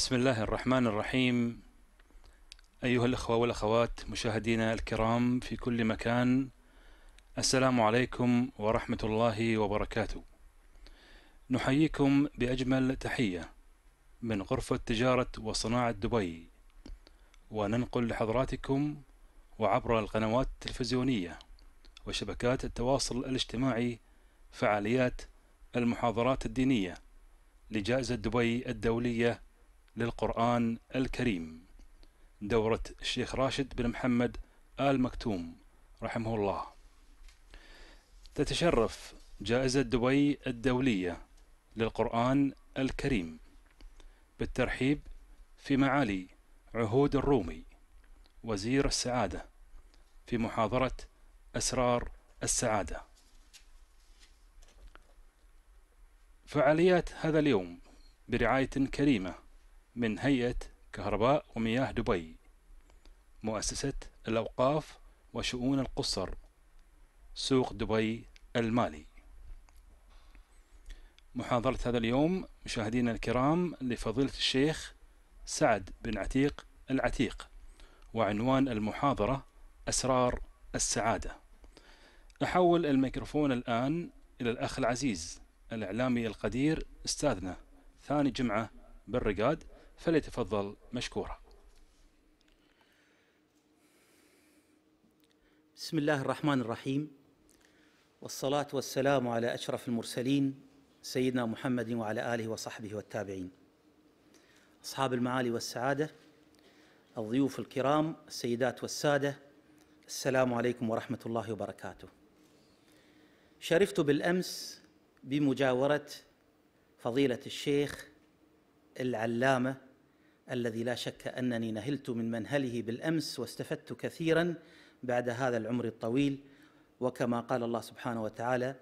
بسم الله الرحمن الرحيم أيها الأخوة والأخوات مشاهدينا الكرام في كل مكان السلام عليكم ورحمة الله وبركاته نحييكم بأجمل تحية من غرفة تجارة وصناعة دبي وننقل لحضراتكم وعبر القنوات التلفزيونية وشبكات التواصل الاجتماعي فعاليات المحاضرات الدينية لجائزة دبي الدولية للقرآن الكريم دورة الشيخ راشد بن محمد آل مكتوم رحمه الله تتشرف جائزة دبي الدولية للقرآن الكريم بالترحيب في معالي عهود الرومي وزير السعادة في محاضرة أسرار السعادة فعاليات هذا اليوم برعاية كريمة من هيئة كهرباء ومياه دبي مؤسسة الأوقاف وشؤون القصر سوق دبي المالي محاضرة هذا اليوم مشاهدينا الكرام لفضيلة الشيخ سعد بن عتيق العتيق وعنوان المحاضرة أسرار السعادة أحول الميكروفون الآن إلى الأخ العزيز الإعلامي القدير أستاذنا ثاني جمعة بالرقاد فليتفضل مشكورا بسم الله الرحمن الرحيم والصلاة والسلام على أشرف المرسلين سيدنا محمد وعلى آله وصحبه والتابعين أصحاب المعالي والسعادة الضيوف الكرام السيدات والسادة السلام عليكم ورحمة الله وبركاته شرفت بالأمس بمجاورة فضيلة الشيخ العلامة الذي لا شك انني نهلت من منهله بالامس واستفدت كثيرا بعد هذا العمر الطويل وكما قال الله سبحانه وتعالى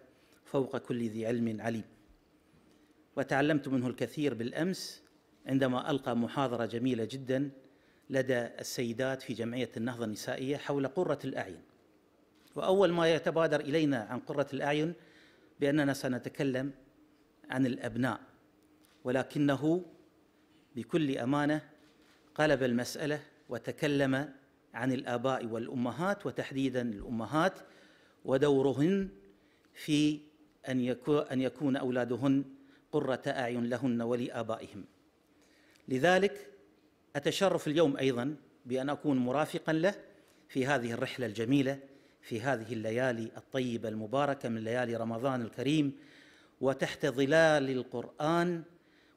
فوق كل ذي علم عليم وتعلمت منه الكثير بالامس عندما القى محاضره جميله جدا لدى السيدات في جمعيه النهضه النسائيه حول قره الاعين واول ما يتبادر الينا عن قره الاعين باننا سنتكلم عن الابناء ولكنه بكل امانه قلب المساله وتكلم عن الاباء والامهات وتحديدا الامهات ودورهن في ان ان يكون اولادهن قره اعين لهن ولابائهم. لذلك اتشرف اليوم ايضا بان اكون مرافقا له في هذه الرحله الجميله في هذه الليالي الطيبه المباركه من ليالي رمضان الكريم وتحت ظلال القران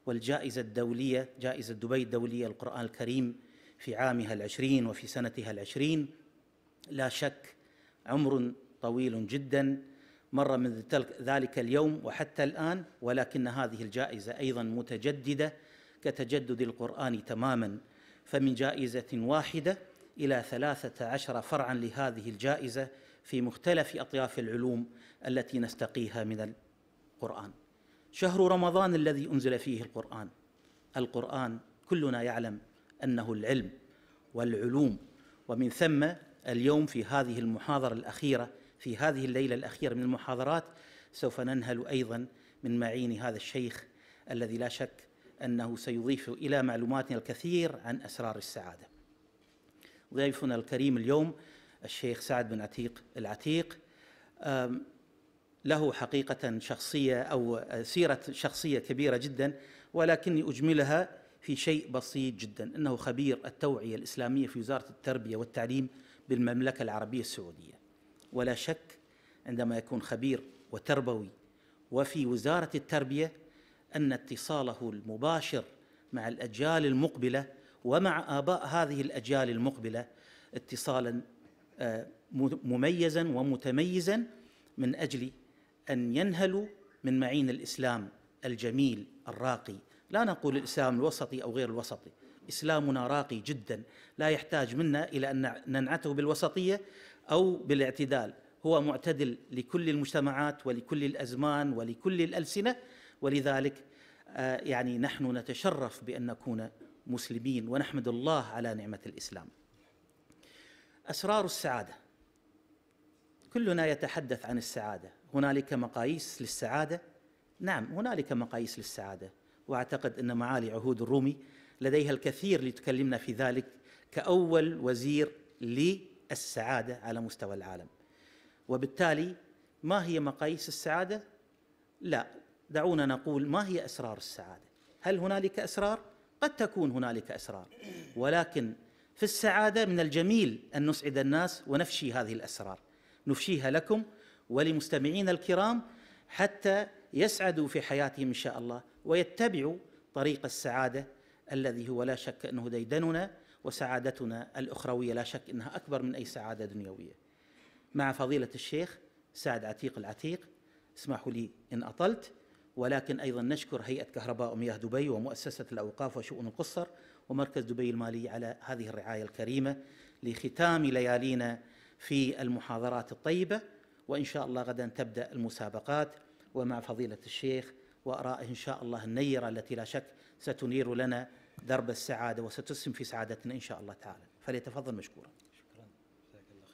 والجائزة الدولية جائزة دبي الدولية للقرآن الكريم في عامها العشرين وفي سنتها العشرين لا شك عمر طويل جدا مر من ذلك اليوم وحتى الآن ولكن هذه الجائزة أيضا متجددة كتجدد القرآن تماما فمن جائزة واحدة إلى ثلاثة عشر فرعا لهذه الجائزة في مختلف أطياف العلوم التي نستقيها من القرآن شهر رمضان الذي انزل فيه القران القران كلنا يعلم انه العلم والعلوم ومن ثم اليوم في هذه المحاضره الاخيره في هذه الليله الاخيره من المحاضرات سوف ننهل ايضا من معين هذا الشيخ الذي لا شك انه سيضيف الى معلوماتنا الكثير عن اسرار السعاده. ضيفنا الكريم اليوم الشيخ سعد بن عتيق العتيق له حقيقة شخصية أو سيرة شخصية كبيرة جدا ولكني أجملها في شيء بسيط جدا إنه خبير التوعية الإسلامية في وزارة التربية والتعليم بالمملكة العربية السعودية ولا شك عندما يكون خبير وتربوي وفي وزارة التربية أن اتصاله المباشر مع الأجيال المقبلة ومع آباء هذه الأجيال المقبلة اتصالا آه، مميزا ومتميزا من أجل أن ينهلوا من معين الإسلام الجميل الراقي لا نقول الإسلام الوسطي أو غير الوسطي إسلامنا راقي جدا لا يحتاج منا إلى أن ننعته بالوسطية أو بالاعتدال هو معتدل لكل المجتمعات ولكل الأزمان ولكل الألسنة ولذلك آه، يعني نحن نتشرف بأن نكون مسلمين ونحمد الله على نعمة الإسلام أسرار السعادة كلنا يتحدث عن السعادة هنالك مقاييس للسعاده نعم هنالك مقاييس للسعاده واعتقد ان معالي عهود الرومي لديها الكثير لتكلمنا في ذلك كاول وزير للسعاده على مستوى العالم وبالتالي ما هي مقاييس السعاده لا دعونا نقول ما هي اسرار السعاده هل هنالك اسرار قد تكون هنالك اسرار ولكن في السعاده من الجميل ان نسعد الناس ونفشي هذه الاسرار نفشيها لكم ولمستمعينا الكرام حتى يسعدوا في حياتهم ان شاء الله ويتبعوا طريق السعاده الذي هو لا شك انه ديدننا وسعادتنا الاخرويه لا شك انها اكبر من اي سعاده دنيويه. مع فضيله الشيخ سعد عتيق العتيق اسمحوا لي ان اطلت ولكن ايضا نشكر هيئه كهرباء ومياه دبي ومؤسسه الاوقاف وشؤون القصر ومركز دبي المالي على هذه الرعايه الكريمه لختام ليالينا في المحاضرات الطيبه وإن شاء الله غدا تبدأ المسابقات ومع فضيلة الشيخ وأرائه إن شاء الله النيرة التي لا شك ستنير لنا درب السعادة وستسهم في سعادتنا إن شاء الله تعالى فليتفضل مشكورا شكرا جزاك الله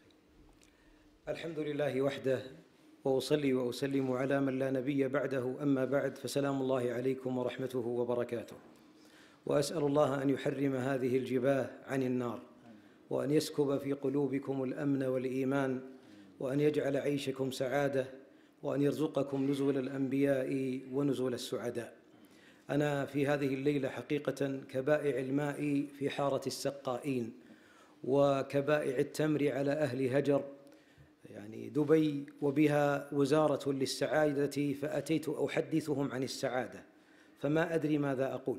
خير الحمد لله وحده وأصلي وأسلم على من لا نبي بعده أما بعد فسلام الله عليكم ورحمته وبركاته وأسأل الله أن يحرم هذه الجباه عن النار وأن يسكب في قلوبكم الأمن والإيمان وأن يجعل عيشكم سعادة وأن يرزقكم نزول الأنبياء ونزول السعداء أنا في هذه الليلة حقيقة كبائع الماء في حارة السقائين وكبائع التمر على أهل هجر يعني دبي وبها وزارة للسعادة فأتيت أحدثهم عن السعادة فما أدري ماذا أقول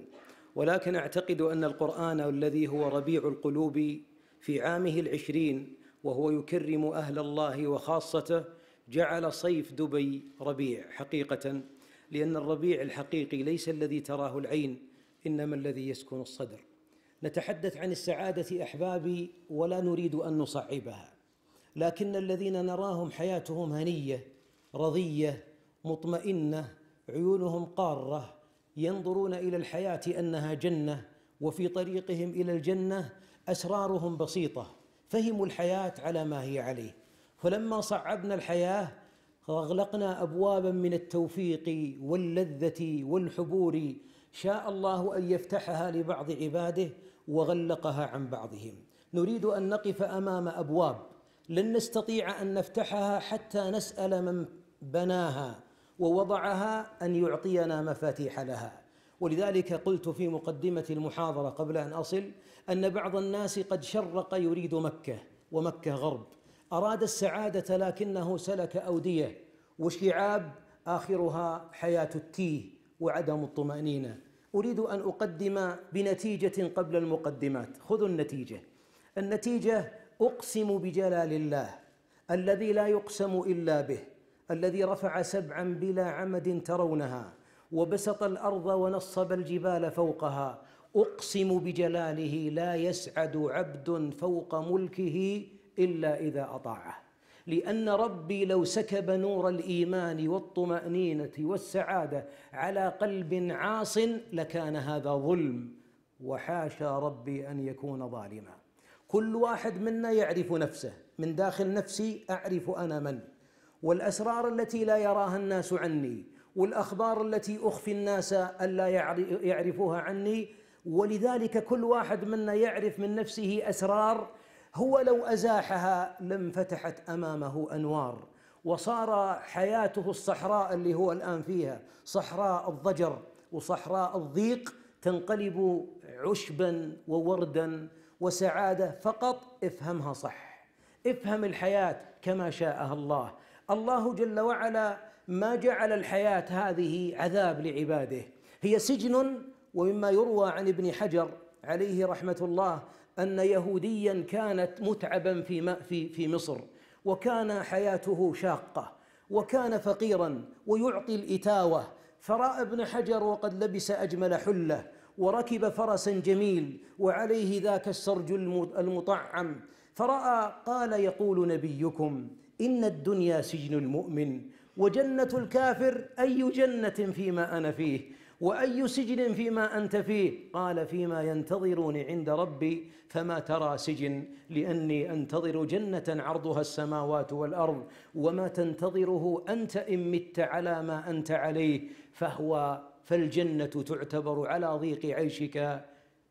ولكن أعتقد أن القرآن الذي هو ربيع القلوب في عامه العشرين وهو يكرم اهل الله وخاصته جعل صيف دبي ربيع حقيقه لان الربيع الحقيقي ليس الذي تراه العين انما الذي يسكن الصدر نتحدث عن السعاده احبابي ولا نريد ان نصعبها لكن الذين نراهم حياتهم هنيه رضيه مطمئنه عيونهم قاره ينظرون الى الحياه انها جنه وفي طريقهم الى الجنه اسرارهم بسيطه فهموا الحياة على ما هي عليه فلما صعبنا الحياة أغلقنا أبوابا من التوفيق واللذة والحبور شاء الله أن يفتحها لبعض عباده وغلقها عن بعضهم نريد أن نقف أمام أبواب لن نستطيع أن نفتحها حتى نسأل من بناها ووضعها أن يعطينا مفاتيح لها ولذلك قلت في مقدمة المحاضرة قبل أن أصل أن بعض الناس قد شرق يريد مكة ومكة غرب أراد السعادة لكنه سلك أودية وشعاب آخرها حياة التيه وعدم الطمأنينة أريد أن أقدم بنتيجة قبل المقدمات خذوا النتيجة النتيجة أقسم بجلال الله الذي لا يقسم إلا به الذي رفع سبعا بلا عمد ترونها وبسط الارض ونصب الجبال فوقها اقسم بجلاله لا يسعد عبد فوق ملكه الا اذا اطاعه لان ربي لو سكب نور الايمان والطمانينه والسعاده على قلب عاص لكان هذا ظلم وحاشا ربي ان يكون ظالما كل واحد منا يعرف نفسه من داخل نفسي اعرف انا من والاسرار التي لا يراها الناس عني والأخبار التي أخفي الناس ألا يعرفوها عني ولذلك كل واحد منا يعرف من نفسه أسرار هو لو أزاحها لم فتحت أمامه أنوار وصار حياته الصحراء اللي هو الآن فيها صحراء الضجر وصحراء الضيق تنقلب عشبا ووردا وسعادة فقط افهمها صح افهم الحياة كما شاءها الله الله جل وعلا ما جعل الحياة هذه عذاب لعباده هي سجن ومما يروى عن ابن حجر عليه رحمة الله أن يهوديا كانت متعبا في في في مصر وكان حياته شاقة وكان فقيرا ويعطي الإتاوة فرأى ابن حجر وقد لبس أجمل حلة وركب فرسا جميل وعليه ذاك السرج المطعم فرأى قال يقول نبيكم إن الدنيا سجن المؤمن وجنة الكافر أي جنة فيما أنا فيه وأي سجن فيما أنت فيه قال فيما ينتظرني عند ربي فما ترى سجن لأني أنتظر جنة عرضها السماوات والأرض وما تنتظره أنت إن مت على ما أنت عليه فهو فالجنة تعتبر على ضيق عيشك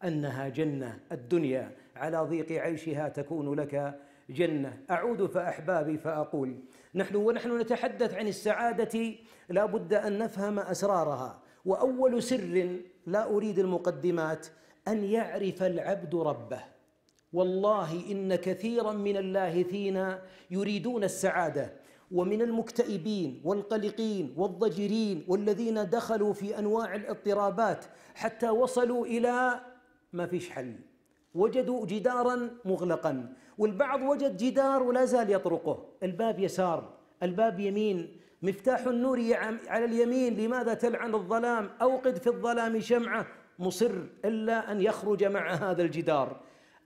أنها جنة الدنيا على ضيق عيشها تكون لك جنة أعود فأحبابي فأقول نحن ونحن نتحدث عن السعادة لا بد أن نفهم أسرارها وأول سر لا أريد المقدمات أن يعرف العبد ربه والله إن كثيرا من اللاهثين يريدون السعادة ومن المكتئبين والقلقين والضجرين والذين دخلوا في أنواع الاضطرابات حتى وصلوا إلى ما فيش حل وجدوا جدارا مغلقا والبعض وجد جدار ولا زال يطرقه الباب يسار الباب يمين مفتاح النور على اليمين لماذا تلعن الظلام أوقد في الظلام شمعة مصر إلا أن يخرج مع هذا الجدار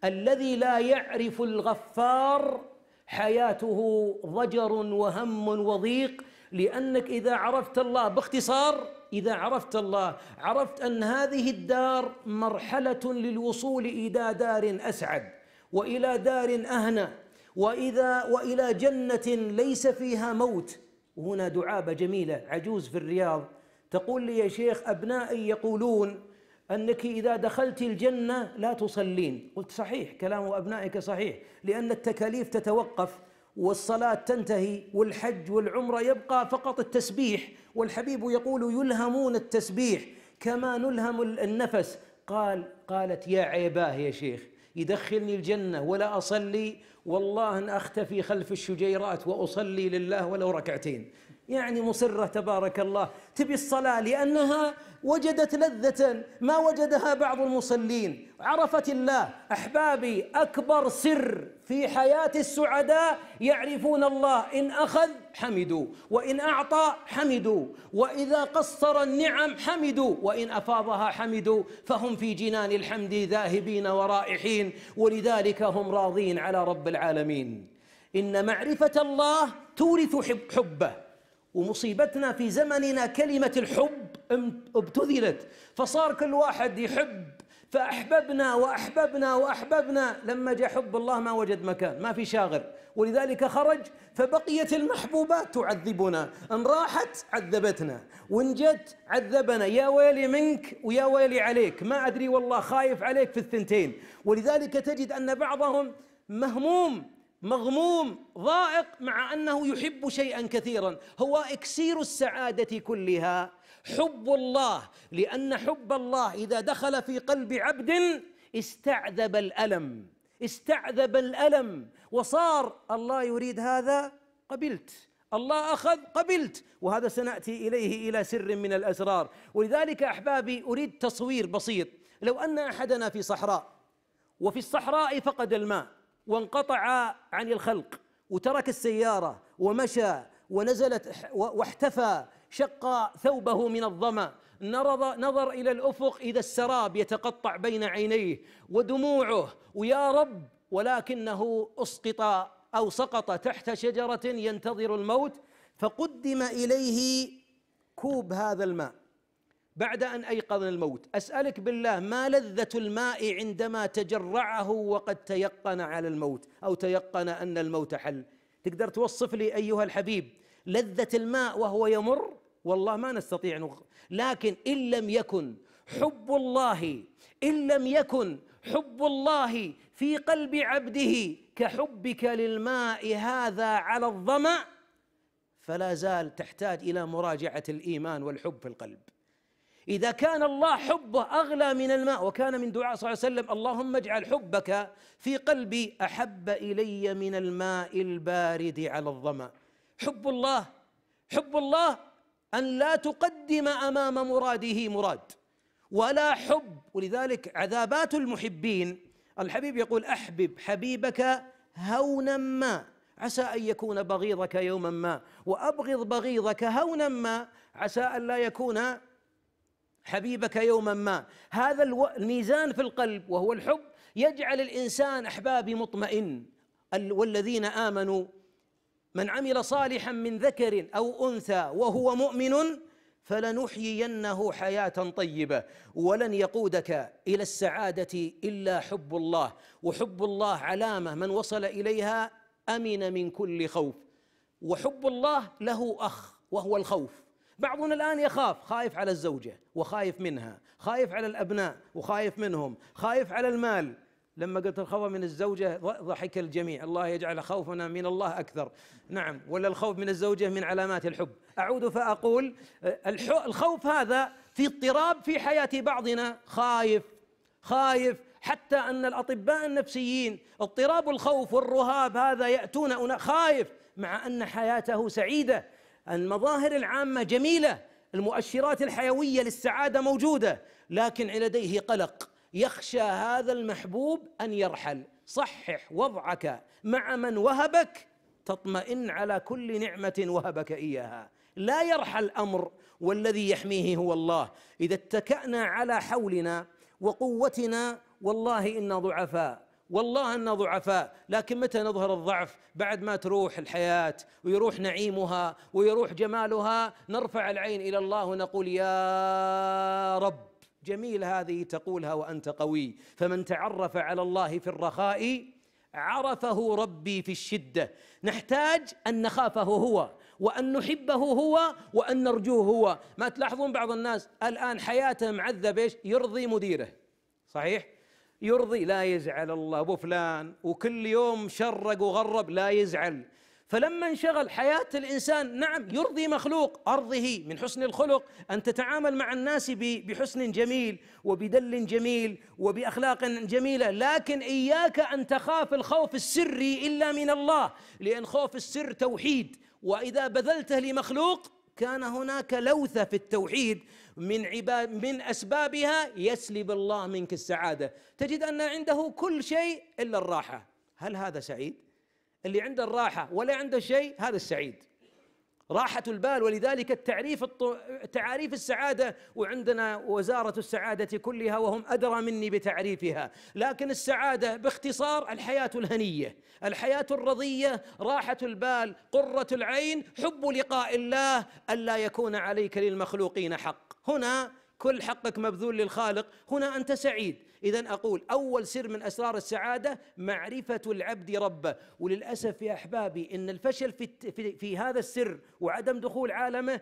الذي لا يعرف الغفار حياته ضجر وهم وضيق لأنك إذا عرفت الله باختصار إذا عرفت الله عرفت أن هذه الدار مرحلة للوصول إلى دار أسعد وإلى دار أهنى وإذا وإلى جنة ليس فيها موت وهنا دعابة جميلة عجوز في الرياض تقول لي يا شيخ أبنائي يقولون أنك إذا دخلت الجنة لا تصلين قلت صحيح كلام أبنائك صحيح لأن التكاليف تتوقف والصلاة تنتهي والحج والعمرة يبقى فقط التسبيح والحبيب يقول يلهمون التسبيح كما نلهم النفس قال قالت يا عيباه يا شيخ يدخلني الجنة ولا أصلي والله أن أختفي خلف الشجيرات وأصلي لله ولو ركعتين يعني مصرة تبارك الله تبي الصلاة لأنها وجدت لذة ما وجدها بعض المصلين عرفت الله أحبابي أكبر سر في حياة السعداء يعرفون الله إن أخذ حمدوا وإن أعطى حمدوا وإذا قصر النعم حمدوا وإن أفاضها حمدوا فهم في جنان الحمد ذاهبين ورائحين ولذلك هم راضين على رب العالمين إن معرفة الله تورث حب حبه ومصيبتنا في زمننا كلمة الحب ابتذلت فصار كل واحد يحب فأحببنا وأحببنا وأحببنا لما جاء حب الله ما وجد مكان ما في شاغر ولذلك خرج فبقيت المحبوبات تعذبنا إن راحت عذبتنا وإن جت عذبنا يا ويلي منك ويا ويلي عليك ما أدري والله خايف عليك في الثنتين ولذلك تجد أن بعضهم مهموم مغموم ضائق مع انه يحب شيئا كثيرا هو اكسير السعاده كلها حب الله لان حب الله اذا دخل في قلب عبد استعذب الالم استعذب الالم وصار الله يريد هذا قبلت الله اخذ قبلت وهذا سناتي اليه الى سر من الاسرار ولذلك احبابي اريد تصوير بسيط لو ان احدنا في صحراء وفي الصحراء فقد الماء وانقطع عن الخلق وترك السيارة ومشى ونزلت واحتفى شق ثوبه من الظمأ نظر إلى الأفق إذا السراب يتقطع بين عينيه ودموعه ويا رب ولكنه أسقط أو سقط تحت شجرة ينتظر الموت فقدم إليه كوب هذا الماء بعد ان ايقظنا الموت اسالك بالله ما لذه الماء عندما تجرعه وقد تيقن على الموت او تيقن ان الموت حل تقدر توصف لي ايها الحبيب لذه الماء وهو يمر والله ما نستطيع نغ... لكن ان لم يكن حب الله ان لم يكن حب الله في قلب عبده كحبك للماء هذا على الظمأ فلا زال تحتاج الى مراجعه الايمان والحب في القلب إذا كان الله حبه أغلى من الماء وكان من دعاء صلى الله عليه وسلم اللهم اجعل حبك في قلبي أحب إلي من الماء البارد على الظمأ حب الله حب الله أن لا تقدم أمام مراده مراد ولا حب ولذلك عذابات المحبين الحبيب يقول أحبب حبيبك هونا ما عسى أن يكون بغيضك يوما ما وأبغض بغيضك هونا ما عسى أن لا يكون حبيبك يوما ما هذا الميزان في القلب وهو الحب يجعل الانسان احبابي مطمئن والذين امنوا من عمل صالحا من ذكر او انثى وهو مؤمن فلنحيينه حياه طيبه ولن يقودك الى السعاده الا حب الله وحب الله علامه من وصل اليها امن من كل خوف وحب الله له اخ وهو الخوف بعضنا الآن يخاف خايف على الزوجة وخايف منها خايف على الأبناء وخايف منهم خايف على المال لما قلت الخوف من الزوجة ضحك الجميع الله يجعل خوفنا من الله أكثر نعم ولا الخوف من الزوجة من علامات الحب أعود فأقول الخوف هذا في اضطراب في حياة بعضنا خايف خايف حتى أن الأطباء النفسيين اضطراب الخوف والرهاب هذا يأتون خايف مع أن حياته سعيدة المظاهر العامة جميلة المؤشرات الحيوية للسعادة موجودة لكن لديه قلق يخشى هذا المحبوب أن يرحل صحح وضعك مع من وهبك تطمئن على كل نعمة وهبك إياها لا يرحل أمر والذي يحميه هو الله إذا اتكأنا على حولنا وقوتنا والله إنا ضعفاء والله أننا ضعفاء لكن متى نظهر الضعف بعد ما تروح الحياة ويروح نعيمها ويروح جمالها نرفع العين إلى الله ونقول يا رب جميل هذه تقولها وأنت قوي فمن تعرف على الله في الرخاء عرفه ربي في الشدة نحتاج أن نخافه هو وأن نحبه هو وأن نرجوه هو ما تلاحظون بعض الناس الآن حياته معذبه يرضي مديره صحيح؟ يرضي لا يزعل الله ابو فلان وكل يوم شرق وغرب لا يزعل فلما انشغل حياة الإنسان نعم يرضي مخلوق أرضه من حسن الخلق أن تتعامل مع الناس بحسن جميل وبدل جميل وبأخلاق جميلة لكن إياك أن تخاف الخوف السري إلا من الله لأن خوف السر توحيد وإذا بذلته لمخلوق كان هناك لوثة في التوحيد من عباد من اسبابها يسلب الله منك السعاده تجد ان عنده كل شيء الا الراحه هل هذا سعيد اللي عنده الراحه ولا عنده شيء هذا السعيد راحة البال ولذلك التعريف تعاريف السعادة وعندنا وزارة السعادة كلها وهم أدرى مني بتعريفها لكن السعادة باختصار الحياة الهنية الحياة الرضية راحة البال قرة العين حب لقاء الله ألا يكون عليك للمخلوقين حق هنا كل حقك مبذول للخالق هنا أنت سعيد إذا أقول أول سر من أسرار السعادة معرفة العبد ربه وللأسف يا أحبابي إن الفشل في, في, في هذا السر وعدم دخول عالمه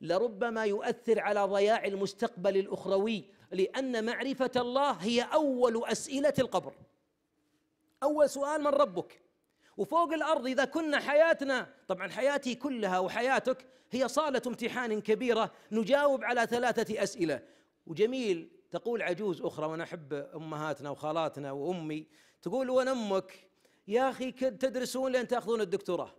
لربما يؤثر على ضياع المستقبل الأخروي لأن معرفة الله هي أول أسئلة القبر أول سؤال من ربك وفوق الارض اذا كنا حياتنا طبعا حياتي كلها وحياتك هي صاله امتحان كبيره نجاوب على ثلاثه اسئله وجميل تقول عجوز اخرى وانا احب امهاتنا وخالاتنا وامي تقول وانا امك يا اخي تدرسون لين تاخذون الدكتوراه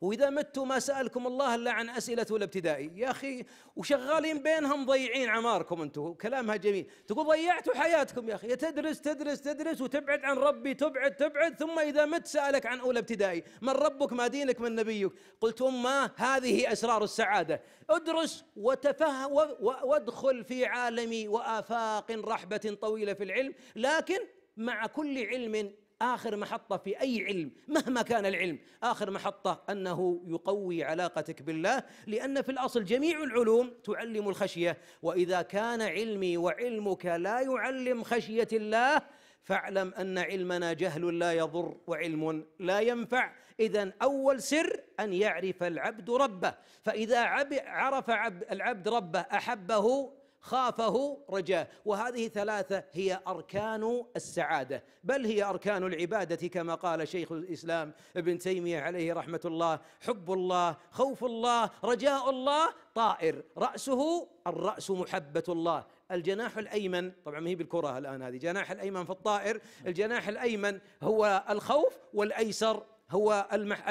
واذا متوا ما سالكم الله الا عن اسئله الابتدائي يا اخي وشغالين بينهم ضيعين عماركم انتم كلامها جميل تقول ضيعتوا حياتكم يا اخي تدرس تدرس تدرس وتبعد عن ربي تبعد تبعد ثم اذا مت سالك عن اولى ابتدائي من ربك ما دينك من نبيك قلت أما هذه اسرار السعاده ادرس وتفهم وادخل في عالم وافاق رحبه طويله في العلم لكن مع كل علم آخر محطة في أي علم مهما كان العلم آخر محطة أنه يقوي علاقتك بالله لأن في الأصل جميع العلوم تعلم الخشية وإذا كان علمي وعلمك لا يعلم خشية الله فاعلم ان علمنا جهل لا يضر وعلم لا ينفع اذا اول سر ان يعرف العبد ربه فاذا عرف العبد ربه احبه خافه رجاه وهذه ثلاثة هي أركان السعادة بل هي أركان العبادة كما قال شيخ الإسلام ابن تيمية عليه رحمة الله حب الله خوف الله رجاء الله طائر رأسه الرأس محبة الله الجناح الأيمن طبعا ما هي بالكرة الآن هذه جناح الأيمن في الطائر الجناح الأيمن هو الخوف والأيسر هو المح...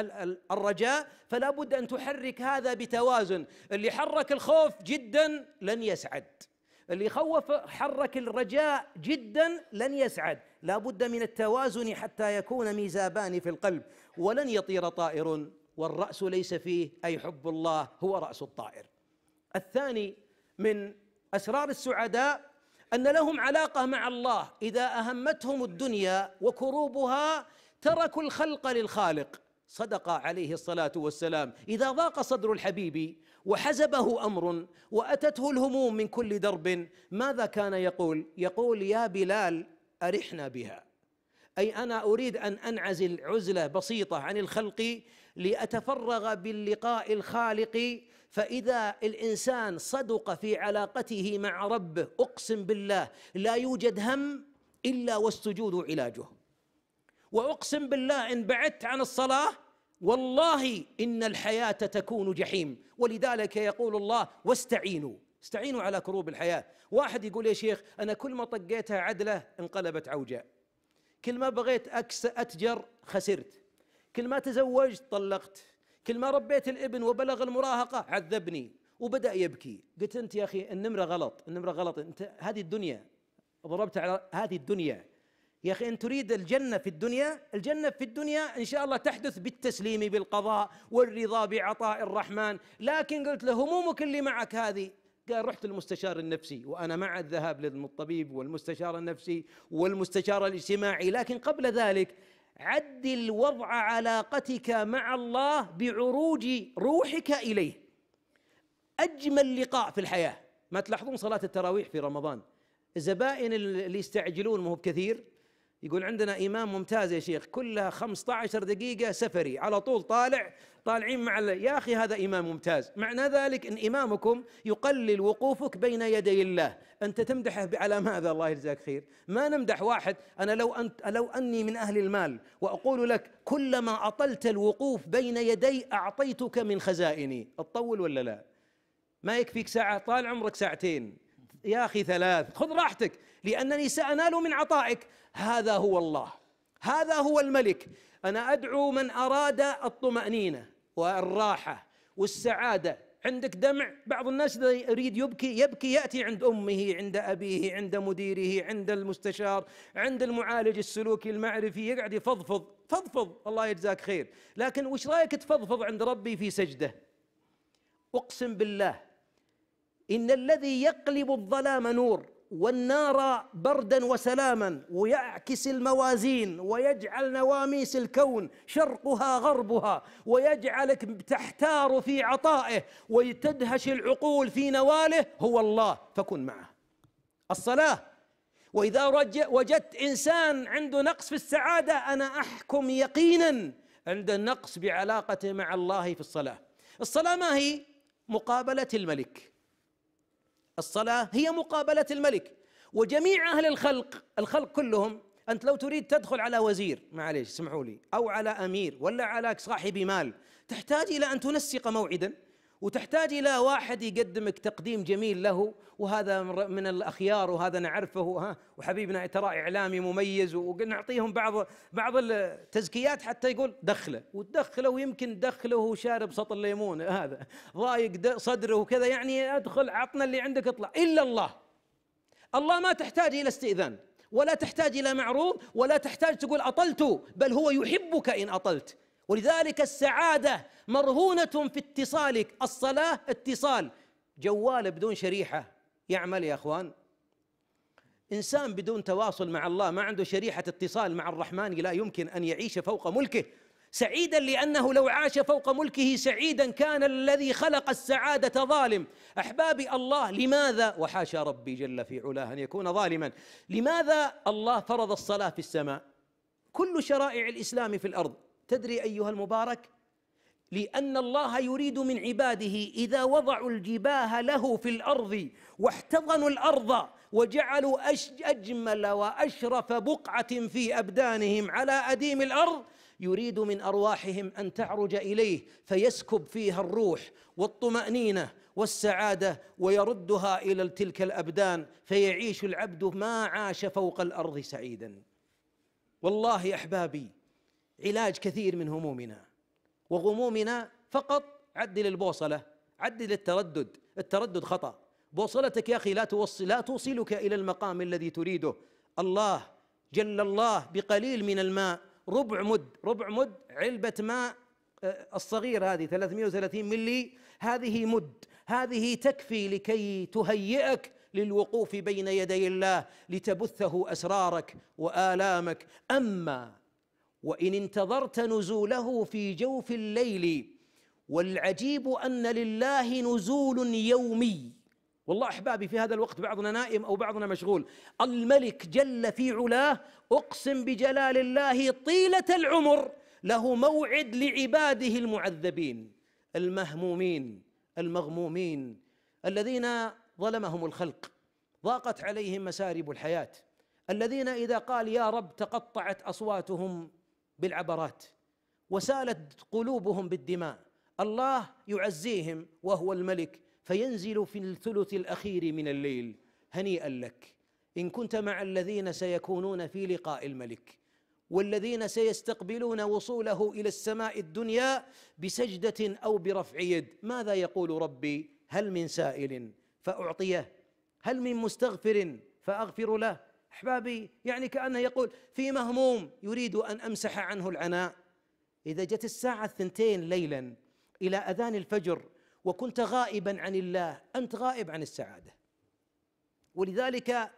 الرجاء فلا بد ان تحرك هذا بتوازن اللي حرك الخوف جدا لن يسعد اللي خوف حرك الرجاء جدا لن يسعد لا بد من التوازن حتى يكون ميزابان في القلب ولن يطير طائر والرأس ليس فيه أي حب الله هو رأس الطائر الثاني من أسرار السعداء أن لهم علاقة مع الله إذا أهمتهم الدنيا وكروبها تركوا الخلق للخالق صدق عليه الصلاه والسلام اذا ضاق صدر الحبيب وحزبه امر واتته الهموم من كل درب ماذا كان يقول يقول يا بلال ارحنا بها اي انا اريد ان انعزل عزله بسيطه عن الخلق لاتفرغ باللقاء الخالق فاذا الانسان صدق في علاقته مع ربه اقسم بالله لا يوجد هم الا والسجود علاجه واقسم بالله ان بعدت عن الصلاه والله ان الحياه تكون جحيم ولذلك يقول الله واستعينوا استعينوا على كروب الحياه واحد يقول يا شيخ انا كل ما طقيتها عدله انقلبت عوجاء كل ما بغيت أكس اتجر خسرت كل ما تزوجت طلقت كل ما ربيت الابن وبلغ المراهقه عذبني وبدا يبكي قلت انت يا اخي النمره غلط النمره غلط انت هذه الدنيا ضربت على هذه الدنيا يا اخي ان تريد الجنه في الدنيا الجنه في الدنيا ان شاء الله تحدث بالتسليم بالقضاء والرضا بعطاء الرحمن لكن قلت له همومك اللي معك هذه قال رحت للمستشار النفسي وانا مع الذهاب للطبيب والمستشار النفسي والمستشار الاجتماعي لكن قبل ذلك عدل وضع علاقتك مع الله بعروج روحك اليه اجمل لقاء في الحياه ما تلاحظون صلاه التراويح في رمضان الزبائن اللي يستعجلون مو بكثير يقول عندنا إمام ممتاز يا شيخ كلها 15 دقيقة سفري على طول طالع طالعين مع يا أخي هذا إمام ممتاز معنى ذلك أن إمامكم يقلل وقوفك بين يدي الله أنت تمدحه على ماذا الله يجزاك خير ما نمدح واحد أنا لو, أنت لو أني من أهل المال وأقول لك كلما أطلت الوقوف بين يدي أعطيتك من خزائني تطول ولا لا ما يكفيك ساعة طال عمرك ساعتين يا أخي ثلاث خذ راحتك لأنني سأنال من عطائك هذا هو الله هذا هو الملك أنا أدعو من أراد الطمأنينة والراحة والسعادة عندك دمع بعض الناس إذا يريد يبكي يبكي يأتي عند أمه عند أبيه عند مديره عند المستشار عند المعالج السلوكي المعرفي يقعد يفضفض فضفض الله يجزاك خير لكن وش رأيك تفضفض عند ربي في سجدة أقسم بالله إن الذي يقلب الظلام نور والنار بردا وسلاما ويعكس الموازين ويجعل نواميس الكون شرقها غربها ويجعلك تحتار في عطائه وتدهش العقول في نواله هو الله فكن معه الصلاه واذا وجدت انسان عنده نقص في السعاده انا احكم يقينا عند النقص بعلاقته مع الله في الصلاه الصلاه ما هي مقابله الملك الصلاة هي مقابلة الملك وجميع أهل الخلق الخلق كلهم أنت لو تريد تدخل على وزير معليش اسمحوا لي أو على أمير ولا على صاحب مال تحتاج إلى أن تنسق موعدا وتحتاج الى واحد يقدمك تقديم جميل له وهذا من الاخيار وهذا نعرفه ها وحبيبنا ترى اعلامي مميز ونعطيهم بعض بعض التزكيات حتى يقول دخله وتدخله ويمكن دخله شارب سطل ليمون هذا ضايق صدره وكذا يعني ادخل عطنا اللي عندك اطلع الا الله الله ما تحتاج الى استئذان ولا تحتاج الى معروض ولا تحتاج تقول اطلت بل هو يحبك ان اطلت ولذلك السعاده مرهونه في اتصالك الصلاه اتصال جوال بدون شريحه يعمل يا اخوان انسان بدون تواصل مع الله ما عنده شريحه اتصال مع الرحمن لا يمكن ان يعيش فوق ملكه سعيدا لانه لو عاش فوق ملكه سعيدا كان الذي خلق السعاده ظالم احبابي الله لماذا وحاشا ربي جل في علاه ان يكون ظالما لماذا الله فرض الصلاه في السماء كل شرائع الاسلام في الارض تدري ايها المبارك لان الله يريد من عباده اذا وضعوا الجباه له في الارض واحتضنوا الارض وجعلوا اجمل واشرف بقعه في ابدانهم على اديم الارض يريد من ارواحهم ان تعرج اليه فيسكب فيها الروح والطمانينه والسعاده ويردها الى تلك الابدان فيعيش العبد ما عاش فوق الارض سعيدا والله احبابي علاج كثير من همومنا وغمومنا فقط عدل البوصله عدل التردد التردد خطا بوصلتك يا اخي لا توصل لا توصلك الى المقام الذي تريده الله جل الله بقليل من الماء ربع مد ربع مد علبه ماء آه، الصغير هذه 330 ملي هذه مد هذه تكفي لكي تهيئك للوقوف بين يدي الله لتبثه اسرارك والامك اما وان انتظرت نزوله في جوف الليل والعجيب ان لله نزول يومي والله احبابي في هذا الوقت بعضنا نائم او بعضنا مشغول الملك جل في علاه اقسم بجلال الله طيله العمر له موعد لعباده المعذبين المهمومين المغمومين الذين ظلمهم الخلق ضاقت عليهم مسارب الحياه الذين اذا قال يا رب تقطعت اصواتهم بالعبرات وسالت قلوبهم بالدماء الله يعزيهم وهو الملك فينزل في الثلث الاخير من الليل هنيئا لك ان كنت مع الذين سيكونون في لقاء الملك والذين سيستقبلون وصوله الى السماء الدنيا بسجده او برفع يد ماذا يقول ربي هل من سائل فاعطيه هل من مستغفر فاغفر له احبابي يعني كانه يقول في مهموم يريد ان امسح عنه العناء اذا جت الساعه الثنتين ليلا الى اذان الفجر وكنت غائبا عن الله انت غائب عن السعاده ولذلك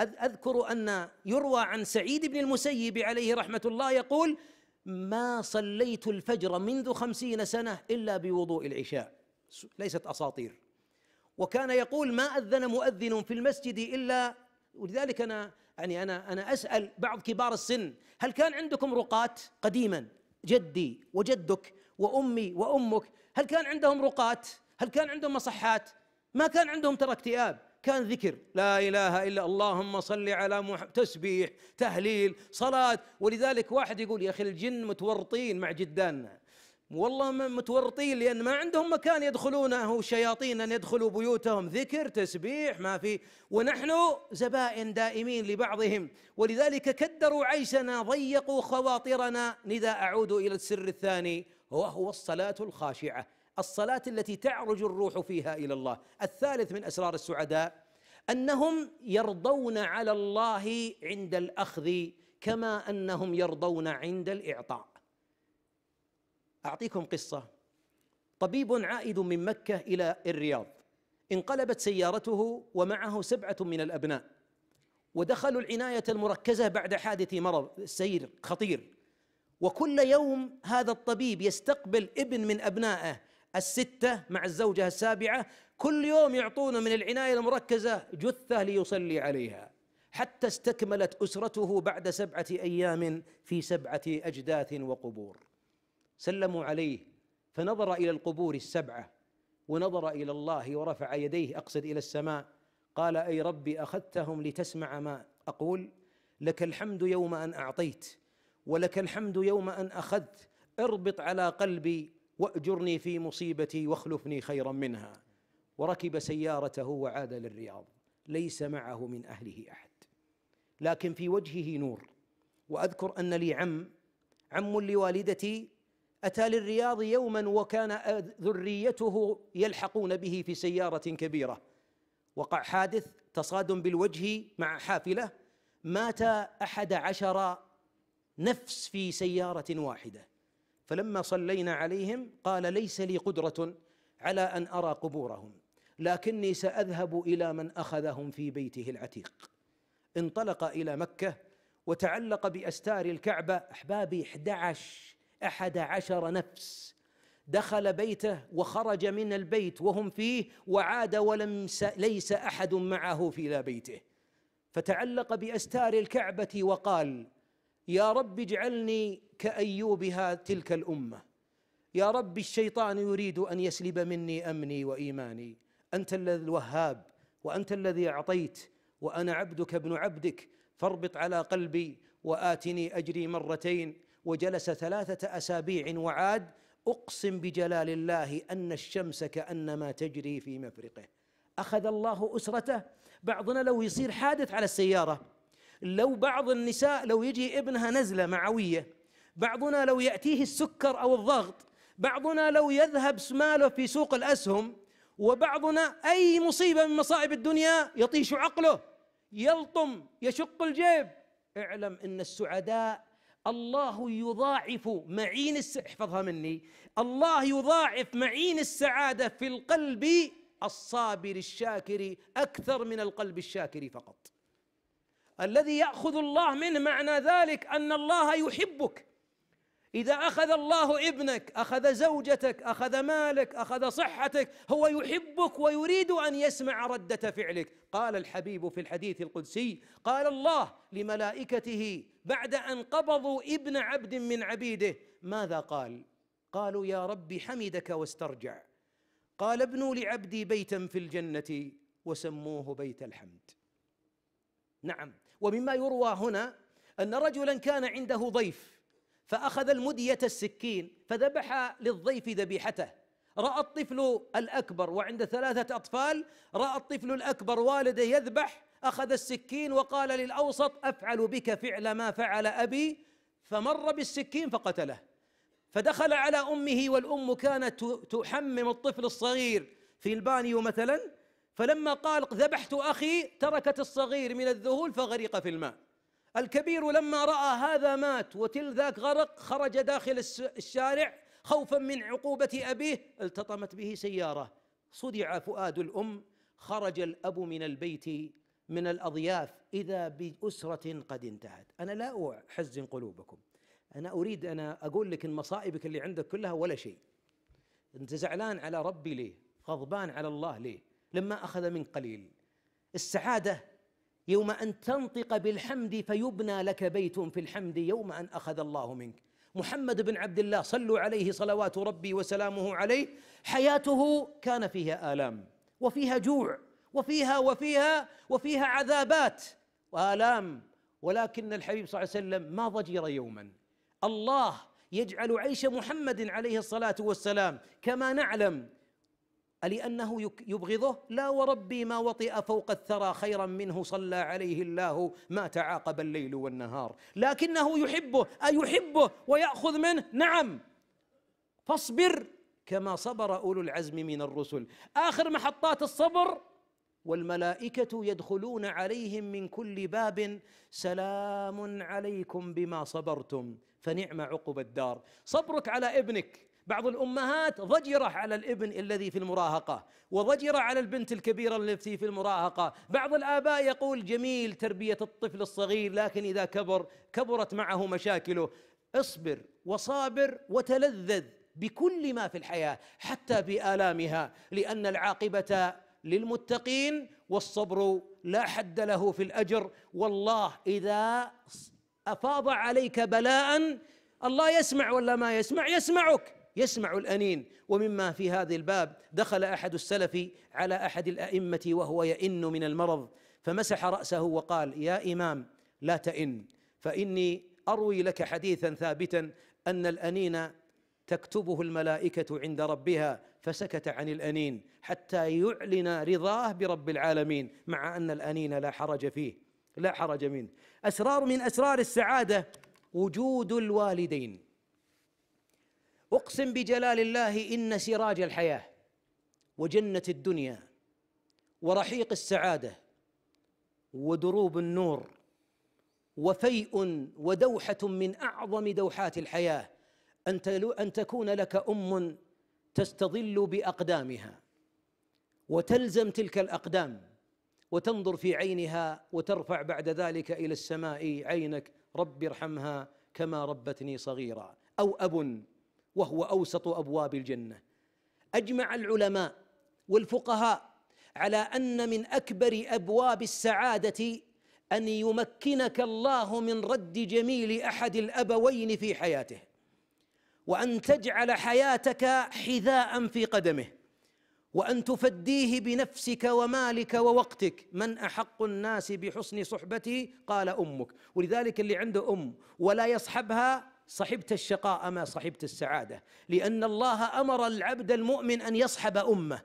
اذكر ان يروى عن سعيد بن المسيب عليه رحمه الله يقول ما صليت الفجر منذ خمسين سنه الا بوضوء العشاء ليست اساطير وكان يقول ما اذن مؤذن في المسجد الا ولذلك انا يعني انا انا اسال بعض كبار السن هل كان عندكم رقاة قديما جدي وجدك وامي وامك هل كان عندهم رقاة هل كان عندهم مصحات ما كان عندهم ترى اكتئاب كان ذكر لا اله الا اللهم صل على محمد تسبيح تهليل صلاه ولذلك واحد يقول يا اخي الجن متورطين مع جداننا والله متورطين لان ما عندهم مكان يدخلونه شياطين ان يدخلوا بيوتهم ذكر تسبيح ما في ونحن زبائن دائمين لبعضهم ولذلك كدروا عيشنا ضيقوا خواطرنا لذا اعود الى السر الثاني وهو الصلاه الخاشعه الصلاه التي تعرج الروح فيها الى الله الثالث من اسرار السعداء انهم يرضون على الله عند الاخذ كما انهم يرضون عند الاعطاء أعطيكم قصة طبيب عائد من مكة إلى الرياض انقلبت سيارته ومعه سبعة من الأبناء ودخلوا العناية المركزة بعد حادث مرض سير خطير وكل يوم هذا الطبيب يستقبل ابن من أبنائه الستة مع الزوجة السابعة كل يوم يعطونه من العناية المركزة جثة ليصلي عليها حتى استكملت أسرته بعد سبعة أيام في سبعة أجداث وقبور سلموا عليه فنظر الى القبور السبعه ونظر الى الله ورفع يديه اقصد الى السماء قال اي ربي اخذتهم لتسمع ما اقول لك الحمد يوم ان اعطيت ولك الحمد يوم ان اخذت اربط على قلبي واجرني في مصيبتي واخلفني خيرا منها وركب سيارته وعاد للرياض ليس معه من اهله احد لكن في وجهه نور واذكر ان لي عم عم لوالدتي أتى للرياض يوما وكان ذريته يلحقون به في سيارة كبيرة وقع حادث تصادم بالوجه مع حافلة مات أحد عشر نفس في سيارة واحدة فلما صلينا عليهم قال ليس لي قدرة على أن أرى قبورهم لكني سأذهب إلى من أخذهم في بيته العتيق انطلق إلى مكة وتعلق بأستار الكعبة أحبابي 11 أحد عشر نفس دخل بيته وخرج من البيت وهم فيه وعاد ولم ليس أحد معه في بيته فتعلق باستار الكعبه وقال يا رب اجعلني كايوب تلك الامه يا رب الشيطان يريد ان يسلب مني امني وايماني انت الذي الوهاب وانت الذي اعطيت وانا عبدك ابن عبدك فاربط على قلبي واتني اجري مرتين وجلس ثلاثة أسابيع وعاد أقسم بجلال الله أن الشمس كأنما تجري في مفرقه أخذ الله أسرته بعضنا لو يصير حادث على السيارة لو بعض النساء لو يجي ابنها نزلة معوية بعضنا لو يأتيه السكر أو الضغط بعضنا لو يذهب ماله في سوق الأسهم وبعضنا أي مصيبة من مصائب الدنيا يطيش عقله يلطم يشق الجيب اعلم ان السعداء الله يضاعف معين الس... احفظها مني الله يضاعف معين السعادة في القلب الصابر الشاكر أكثر من القلب الشاكر فقط الذي يأخذ الله منه معنى ذلك أن الله يحبك إذا أخذ الله ابنك أخذ زوجتك أخذ مالك أخذ صحتك هو يحبك ويريد أن يسمع ردة فعلك قال الحبيب في الحديث القدسي قال الله لملائكته بعد أن قبضوا ابن عبد من عبيده ماذا قال قالوا يا رب حمدك واسترجع قال ابنوا لعبدي بيتا في الجنة وسموه بيت الحمد نعم ومما يروى هنا أن رجلا كان عنده ضيف فأخذ المدية السكين فذبح للضيف ذبيحته رأى الطفل الأكبر وعند ثلاثة أطفال رأى الطفل الأكبر والده يذبح أخذ السكين وقال للأوسط أفعل بك فعل ما فعل أبي فمر بالسكين فقتله فدخل على أمه والأم كانت تحمم الطفل الصغير في البانيو مثلا فلما قال ذبحت أخي تركت الصغير من الذهول فغرق في الماء الكبير لما رأى هذا مات وتل ذاك غرق خرج داخل الشارع خوفا من عقوبة أبيه التطمت به سيارة صدع فؤاد الأم خرج الأب من البيت من الأضياف إذا بأسرة قد انتهت أنا لا أحزن قلوبكم أنا أريد أنا أقول لك إن مصائبك اللي عندك كلها ولا شيء أنت زعلان على ربي ليه غضبان على الله ليه لما أخذ من قليل السعادة يوم أن تنطق بالحمد فيبنى لك بيت في الحمد يوم أن أخذ الله منك محمد بن عبد الله صلوا عليه صلوات ربي وسلامه عليه حياته كان فيها آلام وفيها جوع وفيها وفيها وفيها عذابات وآلام ولكن الحبيب صلى الله عليه وسلم ما ضجر يوما الله يجعل عيش محمد عليه الصلاة والسلام كما نعلم ألأنه يبغضه لا وربي ما وطئ فوق الثرى خيرا منه صلى عليه الله ما تعاقب الليل والنهار لكنه يحبه أيحبه ويأخذ منه نعم فاصبر كما صبر أولو العزم من الرسل آخر محطات الصبر والملائكة يدخلون عليهم من كل باب سلام عليكم بما صبرتم فنعم عقب الدار صبرك على ابنك بعض الأمهات ضجرة على الابن الذي في المراهقة وضجرة على البنت الكبيرة التي في المراهقة بعض الآباء يقول جميل تربية الطفل الصغير لكن إذا كبر كبرت معه مشاكله اصبر وصابر وتلذذ بكل ما في الحياة حتى بآلامها لأن العاقبة للمتقين والصبر لا حد له في الأجر والله إذا أفاض عليك بلاء الله يسمع ولا ما يسمع يسمعك يسمع الأنين ومما في هذا الباب دخل أحد السلف على أحد الأئمة وهو يئن من المرض فمسح رأسه وقال يا إمام لا تئن فإني أروي لك حديثا ثابتا أن الأنين تكتبه الملائكة عند ربها فسكت عن الأنين حتى يعلن رضاه برب العالمين مع أن الأنين لا حرج فيه لا حرج منه أسرار من أسرار السعادة وجود الوالدين اقسم بجلال الله ان سراج الحياه وجنه الدنيا ورحيق السعاده ودروب النور وفيء ودوحه من اعظم دوحات الحياه ان تكون لك ام تستظل باقدامها وتلزم تلك الاقدام وتنظر في عينها وترفع بعد ذلك الى السماء عينك رب ارحمها كما ربتني صغيرا او اب وهو اوسط ابواب الجنه اجمع العلماء والفقهاء على ان من اكبر ابواب السعاده ان يمكنك الله من رد جميل احد الابوين في حياته وان تجعل حياتك حذاء في قدمه وان تفديه بنفسك ومالك ووقتك من احق الناس بحسن صحبتي قال امك ولذلك اللي عنده ام ولا يصحبها صحبت الشقاء ما صحبت السعادة لأن الله أمر العبد المؤمن أن يصحب أمه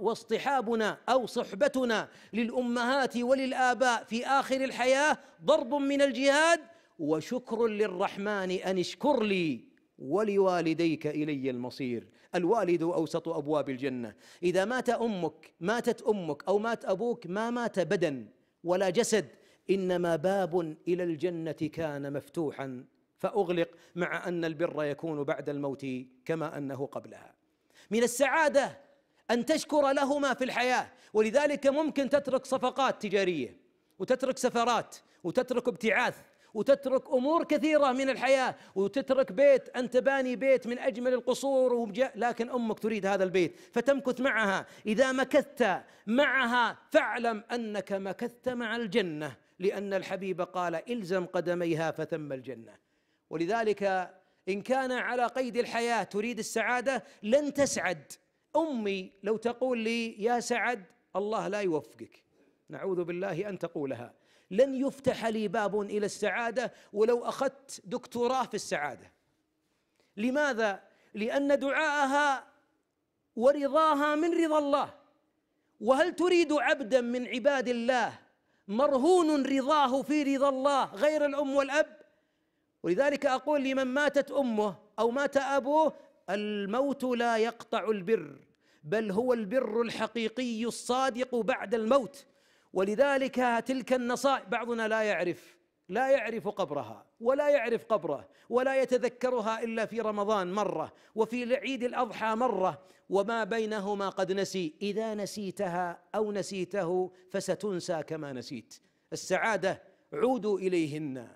واصطحابنا أو صحبتنا للأمهات وللآباء في آخر الحياة ضرب من الجهاد وشكر للرحمن أن اشكر لي ولوالديك إلي المصير الوالد أوسط أبواب الجنة إذا مات أمك ماتت أمك أو مات أبوك ما مات بدن ولا جسد إنما باب إلى الجنة كان مفتوحا فأغلق مع أن البر يكون بعد الموت كما أنه قبلها من السعادة أن تشكر لهما في الحياة ولذلك ممكن تترك صفقات تجارية وتترك سفرات وتترك ابتعاث وتترك امور كثيره من الحياه وتترك بيت انت باني بيت من اجمل القصور لكن امك تريد هذا البيت فتمكث معها اذا مكثت معها فاعلم انك مكثت مع الجنه لان الحبيب قال الزم قدميها فثم الجنه ولذلك إن كان على قيد الحياة تريد السعادة لن تسعد أمي لو تقول لي يا سعد الله لا يوفقك نعوذ بالله أن تقولها لن يفتح لي باب إلى السعادة ولو أخذت دكتوراه في السعادة لماذا؟ لأن دعاءها ورضاها من رضا الله وهل تريد عبدا من عباد الله مرهون رضاه في رضا الله غير الأم والأب ولذلك اقول لمن ماتت امه او مات ابوه الموت لا يقطع البر بل هو البر الحقيقي الصادق بعد الموت ولذلك تلك النصائح بعضنا لا يعرف لا يعرف قبرها ولا يعرف قبره ولا يتذكرها الا في رمضان مره وفي عيد الاضحى مره وما بينهما قد نسي اذا نسيتها او نسيته فستنسى كما نسيت السعاده عودوا اليهن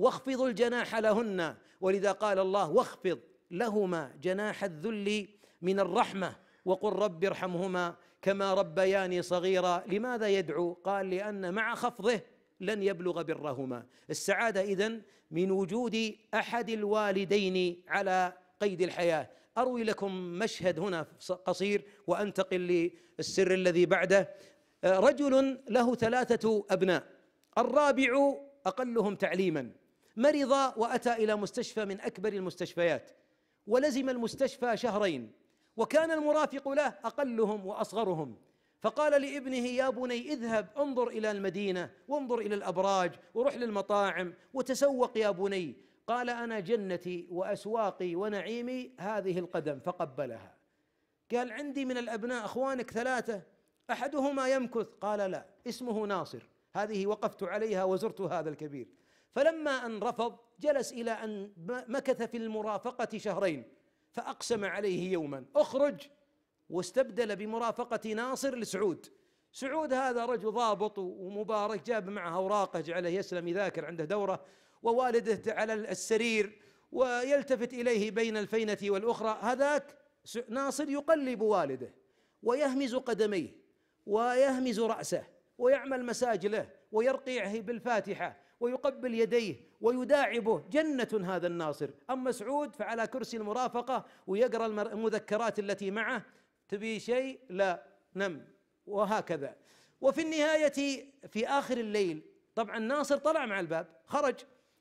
واخفضوا الجناح لهن ولذا قال الله واخفض لهما جناح الذل من الرحمه وقل رب ارحمهما كما ربياني صغيرا لماذا يدعو قال لان مع خفضه لن يبلغ برهما السعاده اذن من وجود احد الوالدين على قيد الحياه اروي لكم مشهد هنا قصير وانتقل للسر الذي بعده رجل له ثلاثه ابناء الرابع اقلهم تعليما مرض واتى الى مستشفى من اكبر المستشفيات ولزم المستشفى شهرين وكان المرافق له اقلهم واصغرهم فقال لابنه يا بني اذهب انظر الى المدينه وانظر الى الابراج وروح للمطاعم وتسوق يا بني قال انا جنتي واسواقي ونعيمي هذه القدم فقبلها قال عندي من الابناء اخوانك ثلاثه احدهما يمكث قال لا اسمه ناصر هذه وقفت عليها وزرت هذا الكبير فلما أن رفض جلس إلى أن مكث في المرافقة شهرين فأقسم عليه يوما أخرج واستبدل بمرافقة ناصر لسعود سعود هذا رجل ضابط ومبارك جاب معه أوراقه جعله يسلم يذاكر عنده دورة ووالده على السرير ويلتفت إليه بين الفينة والأخرى هذاك ناصر يقلب والده ويهمز قدميه ويهمز رأسه ويعمل مساج له ويرقيه بالفاتحة ويقبل يديه ويداعبه جنة هذا الناصر أما سعود فعلى كرسي المرافقة ويقرأ المذكرات التي معه تبي شيء لا نم وهكذا وفي النهاية في آخر الليل طبعا ناصر طلع مع الباب خرج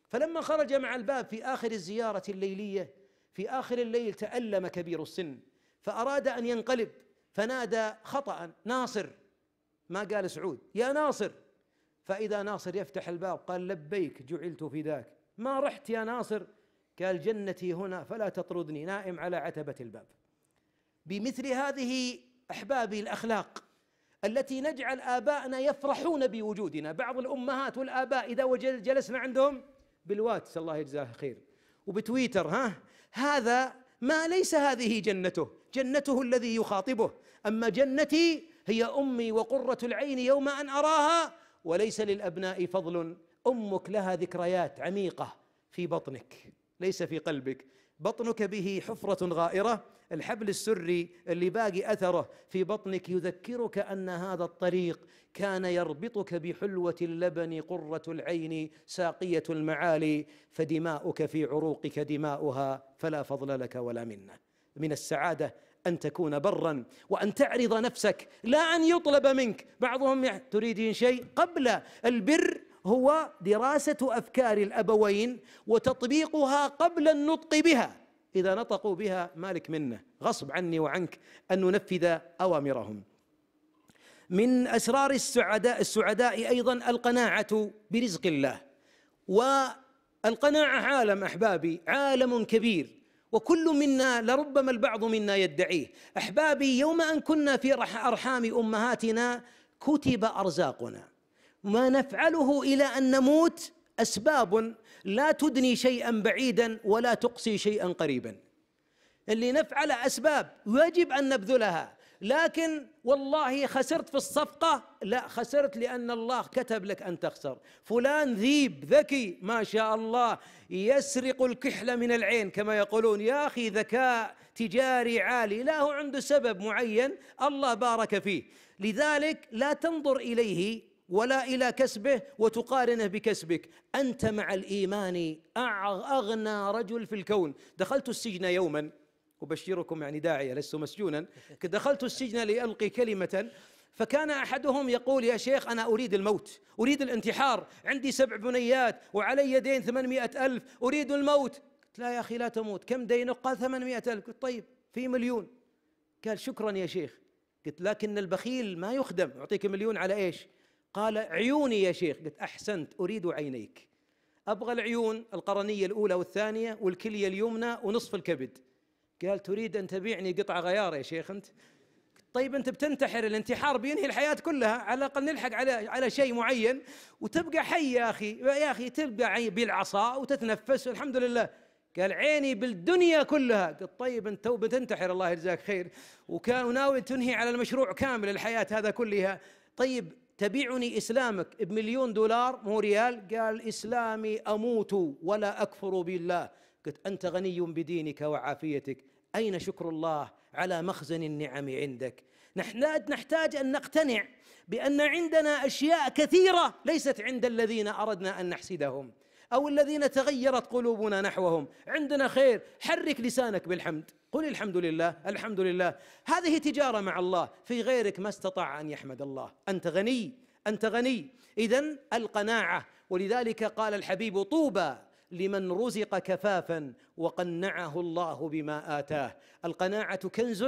فلما خرج مع الباب في آخر الزيارة الليلية في آخر الليل تألم كبير السن فأراد أن ينقلب فنادى خطأ ناصر ما قال سعود يا ناصر فإذا ناصر يفتح الباب قال لبيك جعلت فداك ما رحت يا ناصر قال جنتي هنا فلا تطردني نائم على عتبة الباب بمثل هذه أحبابي الأخلاق التي نجعل آباءنا يفرحون بوجودنا بعض الأمهات والآباء إذا جلسنا عندهم بالواتس الله يجزاه خير وبتويتر ها هذا ما ليس هذه جنته جنته الذي يخاطبه أما جنتي هي أمي وقرة العين يوم أن أراها وليس للابناء فضل امك لها ذكريات عميقه في بطنك ليس في قلبك بطنك به حفرة غائرة الحبل السري اللي باقي أثره في بطنك يذكرك أن هذا الطريق كان يربطك بحلوة اللبن قرة العين ساقية المعالي فدماؤك في عروقك دماؤها فلا فضل لك ولا منه من السعادة أن تكون برا وأن تعرض نفسك لا أن يطلب منك بعضهم تريدين شيء قبل البر هو دراسة أفكار الأبوين وتطبيقها قبل النطق بها إذا نطقوا بها مالك منه غصب عني وعنك أن ننفذ أوامرهم من أسرار السعداء السعداء أيضا القناعة برزق الله والقناعة عالم أحبابي عالم كبير وكل منا لربما البعض منا يدعيه احبابي يوم ان كنا في ارحام امهاتنا كتب ارزاقنا ما نفعله الى ان نموت اسباب لا تدني شيئا بعيدا ولا تقصي شيئا قريبا اللي نفعل اسباب يجب ان نبذلها لكن والله خسرت في الصفقة لا خسرت لأن الله كتب لك أن تخسر فلان ذيب ذكي ما شاء الله يسرق الكحل من العين كما يقولون يا أخي ذكاء تجاري عالي لا هو عنده سبب معين الله بارك فيه لذلك لا تنظر إليه ولا الى كسبه وتقارنه بكسبك انت مع الايمان اغنى رجل في الكون دخلت السجن يوما أبشركم يعني داعية لست مسجونا دخلت السجن لألقي كلمة فكان أحدهم يقول يا شيخ أنا أريد الموت أريد الانتحار عندي سبع بنيات وعلي يدين ثمانمائة ألف أريد الموت قلت لا يا أخي لا تموت كم دينك قال ثمانمائة ألف قلت طيب في مليون قال شكرا يا شيخ قلت لكن البخيل ما يخدم أعطيك مليون على إيش قال عيوني يا شيخ قلت أحسنت أريد عينيك أبغى العيون القرنية الأولى والثانية والكلية اليمنى ونصف الكبد قال تريد أن تبيعني قطعه غيار يا شيخ أنت طيب أنت بتنتحر الانتحار بينهي الحياة كلها على الأقل نلحق على على شيء معين وتبقى حي يا أخي يا أخي تبقى بالعصا وتتنفس الحمد لله قال عيني بالدنيا كلها قلت طيب انت تو بتنتحر الله يجزاك خير وكان ناوي تنهي على المشروع كامل الحياة هذا كلها طيب تبيعني إسلامك بمليون دولار مو ريال قال إسلامي أموت ولا أكفر بالله قلت أنت غني بدينك وعافيتك أين شكر الله على مخزن النعم عندك نحتاج نحتاج أن نقتنع بأن عندنا أشياء كثيرة ليست عند الذين أردنا أن نحسدهم أو الذين تغيرت قلوبنا نحوهم عندنا خير حرك لسانك بالحمد قل الحمد لله الحمد لله هذه تجارة مع الله في غيرك ما استطاع أن يحمد الله أنت غني أنت غني إذا القناعة ولذلك قال الحبيب طوبى لمن رزق كفافا وقنعه الله بما آتاه القناعة كنز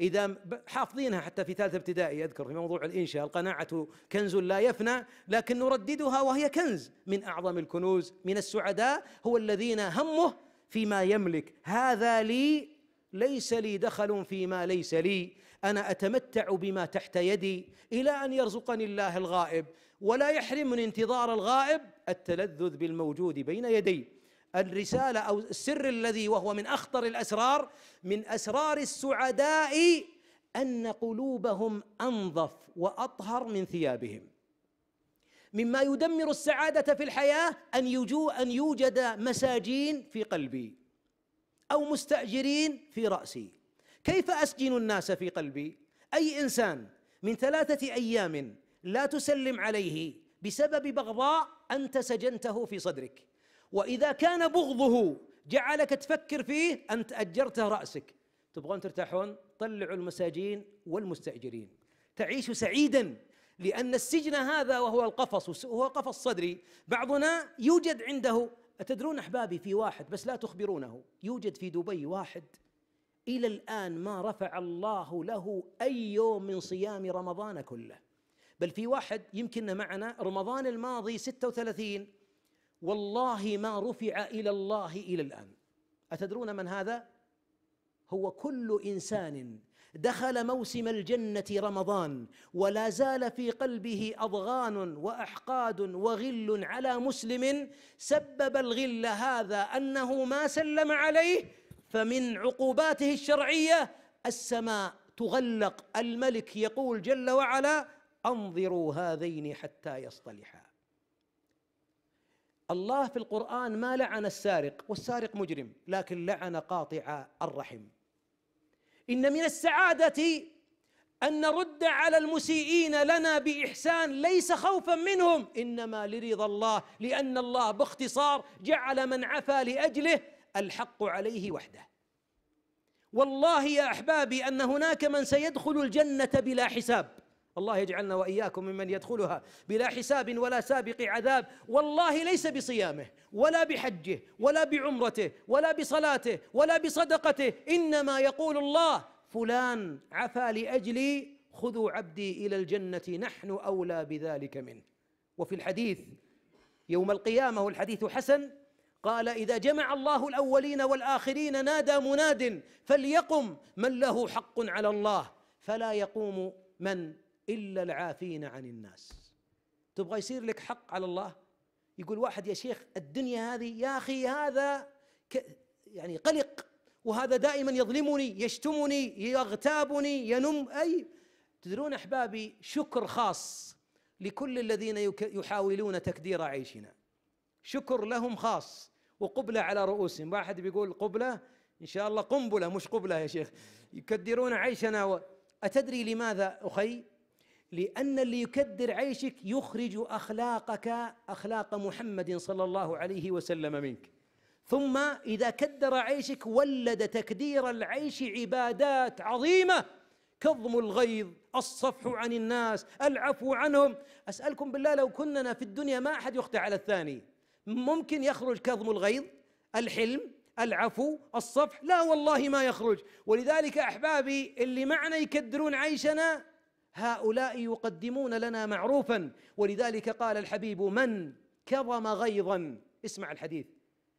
إذا حافظينها حتى في ثالث ابتدائي أذكر في موضوع الإنشاء القناعة كنز لا يفنى لكن نرددها وهي كنز من أعظم الكنوز من السعداء هو الذين همه فيما يملك هذا لي ليس لي دخل فيما ليس لي انا اتمتع بما تحت يدي الى ان يرزقني الله الغائب ولا يحرمني انتظار الغائب التلذذ بالموجود بين يدي الرسالة أو السر الذي وهو من أخطر الأسرار من أسرار السعداء أن قلوبهم أنظف وأطهر من ثيابهم مما يدمر السعادة في الحياة أن يجو أن يوجد مساجين في قلبي أو مستأجرين في رأسي كيف أسجن الناس في قلبي أي إنسان من ثلاثة أيام لا تسلم عليه بسبب بغضاء انت سجنته في صدرك واذا كان بغضه جعلك تفكر فيه انت اجرته راسك تبغون ترتاحون طلعوا المساجين والمستاجرين تعيش سعيدا لان السجن هذا وهو القفص وهو قفص صدري بعضنا يوجد عنده اتدرون احبابي في واحد بس لا تخبرونه يوجد في دبي واحد الى الان ما رفع الله له اي يوم من صيام رمضان كله بل في واحد يمكن معنا رمضان الماضي 36 والله ما رفع إلى الله إلى الآن أتدرون من هذا؟ هو كل إنسان دخل موسم الجنة رمضان ولا زال في قلبه أضغان وأحقاد وغل على مسلم سبب الغل هذا أنه ما سلم عليه فمن عقوباته الشرعية السماء تغلق الملك يقول جل وعلا انظروا هذين حتى يصطلحا الله في القرآن ما لعن السارق والسارق مجرم لكن لعن قاطع الرحم إن من السعادة أن نرد على المسيئين لنا بإحسان ليس خوفا منهم إنما لرضا الله لأن الله باختصار جعل من عفا لأجله الحق عليه وحده والله يا أحبابي أن هناك من سيدخل الجنة بلا حساب الله يجعلنا واياكم ممن يدخلها بلا حساب ولا سابق عذاب والله ليس بصيامه ولا بحجه ولا بعمرته ولا بصلاته ولا بصدقته انما يقول الله فلان عفا لاجلي خذوا عبدي الى الجنه نحن اولى بذلك منه وفي الحديث يوم القيامه الحديث حسن قال اذا جمع الله الاولين والاخرين نادى مناد فليقم من له حق على الله فلا يقوم من إلا العافين عن الناس تبغى يصير لك حق على الله يقول واحد يا شيخ الدنيا هذه يا أخي هذا ك يعني قلق وهذا دائما يظلمني يشتمني يغتابني ينم أي تدرون أحبابي شكر خاص لكل الذين يحاولون تكدير عيشنا شكر لهم خاص وقبلة على رؤوسهم واحد بيقول قبلة إن شاء الله قنبلة مش قبلة يا شيخ يكدرون عيشنا و... أتدري لماذا أخي لأن اللي يكدر عيشك يخرج أخلاقك أخلاق محمد صلى الله عليه وسلم منك ثم إذا كدر عيشك ولد تكدير العيش عبادات عظيمة كظم الغيظ الصفح عن الناس العفو عنهم أسألكم بالله لو كننا في الدنيا ما أحد يخطئ على الثاني ممكن يخرج كظم الغيظ الحلم العفو الصفح لا والله ما يخرج ولذلك أحبابي اللي معنا يكدرون عيشنا هؤلاء يقدمون لنا معروفا ولذلك قال الحبيب من كظم غيظا اسمع الحديث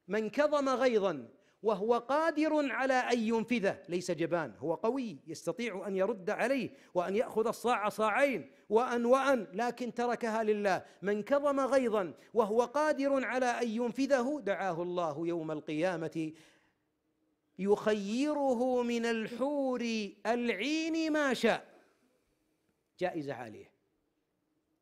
من كظم غيظا وهو قادر على ان ينفذه ليس جبان هو قوي يستطيع ان يرد عليه وان ياخذ الصاع صاعين وان وان لكن تركها لله من كظم غيظا وهو قادر على ان ينفذه دعاه الله يوم القيامه يخيره من الحور العين ما شاء جائزة عالية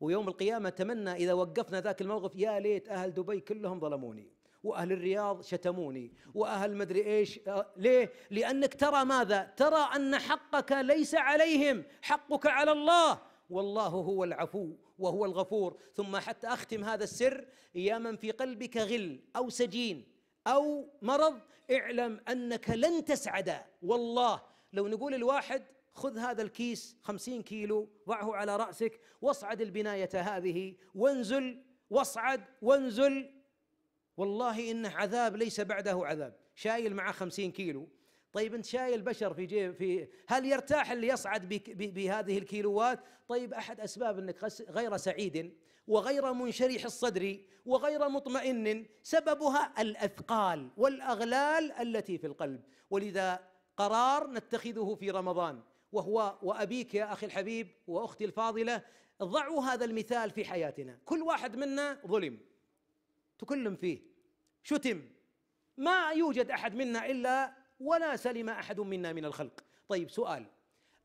ويوم القيامة أتمنى إذا وقفنا ذاك الموقف يا ليت أهل دبي كلهم ظلموني واهل الرياض شتموني واهل مدري ايش آه، ليه لانك ترى ماذا ترى ان حقك ليس عليهم حقك على الله والله هو العفو وهو الغفور ثم حتى اختم هذا السر يا من في قلبك غل او سجين او مرض اعلم انك لن تسعد والله لو نقول الواحد خذ هذا الكيس خمسين كيلو ضعه على رأسك واصعد البناية هذه وانزل واصعد وانزل والله إنه عذاب ليس بعده عذاب شايل معه خمسين كيلو طيب انت شايل بشر في جيب في هل يرتاح اللي يصعد بهذه الكيلوات؟ طيب احد اسباب انك غير سعيد وغير منشرح الصدر وغير مطمئن سببها الاثقال والاغلال التي في القلب ولذا قرار نتخذه في رمضان وهو وابيك يا اخي الحبيب واختي الفاضله ضعوا هذا المثال في حياتنا كل واحد منا ظلم تكلم فيه شتم ما يوجد احد منا الا ولا سلم احد منا من الخلق طيب سؤال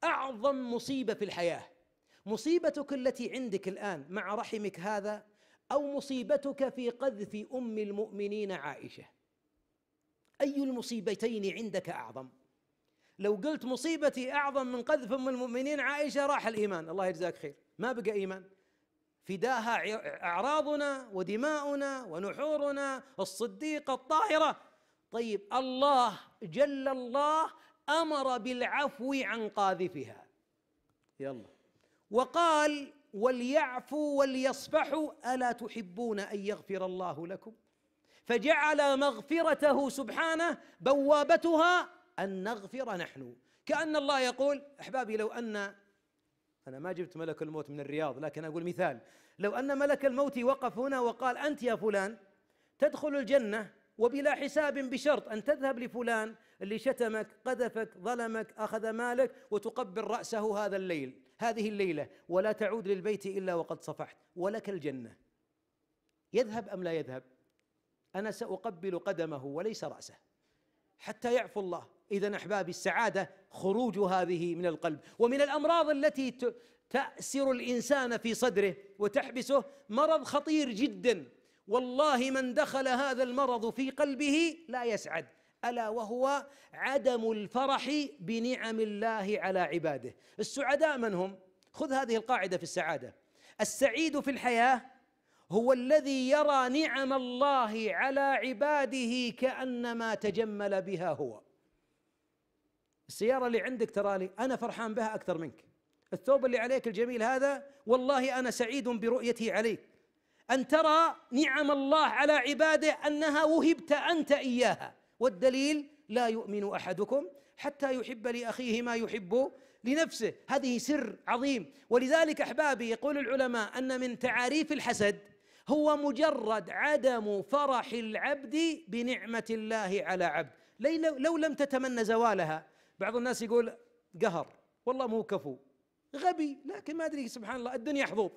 اعظم مصيبه في الحياه مصيبتك التي عندك الان مع رحمك هذا او مصيبتك في قذف ام المؤمنين عائشه اي المصيبتين عندك اعظم لو قلت مصيبتي اعظم من قذف ام المؤمنين عائشه راح الايمان الله يجزاك خير ما بقى ايمان فداها اعراضنا ودماؤنا ونحورنا الصديقه الطاهره طيب الله جل الله امر بالعفو عن قاذفها يلا وقال وليعفوا وليصفحوا الا تحبون ان يغفر الله لكم فجعل مغفرته سبحانه بوابتها أن نغفر نحن كأن الله يقول أحبابي لو أن أنا ما جبت ملك الموت من الرياض لكن أقول مثال لو أن ملك الموت وقف هنا وقال أنت يا فلان تدخل الجنة وبلا حساب بشرط أن تذهب لفلان اللي شتمك قذفك ظلمك أخذ مالك وتقبل رأسه هذا الليل هذه الليلة ولا تعود للبيت إلا وقد صفحت ولك الجنة يذهب أم لا يذهب أنا سأقبل قدمه وليس رأسه حتى يعفو الله اذا احبابي السعاده خروج هذه من القلب ومن الامراض التي تاسر الانسان في صدره وتحبسه مرض خطير جدا والله من دخل هذا المرض في قلبه لا يسعد الا وهو عدم الفرح بنعم الله على عباده السعداء من هم خذ هذه القاعده في السعاده السعيد في الحياه هو الذي يرى نعم الله على عباده كانما تجمل بها هو السيارة اللي عندك ترالي أنا فرحان بها أكثر منك الثوب اللي عليك الجميل هذا والله أنا سعيد برؤيتي عليك أن ترى نعم الله على عباده أنها وهبت أنت إياها والدليل لا يؤمن أحدكم حتى يحب لأخيه ما يحب لنفسه هذه سر عظيم ولذلك أحبابي يقول العلماء أن من تعاريف الحسد هو مجرد عدم فرح العبد بنعمة الله على عبد لو لم تتمنى زوالها بعض الناس يقول قهر والله مو كفو غبي لكن ما ادري سبحان الله الدنيا حظوظ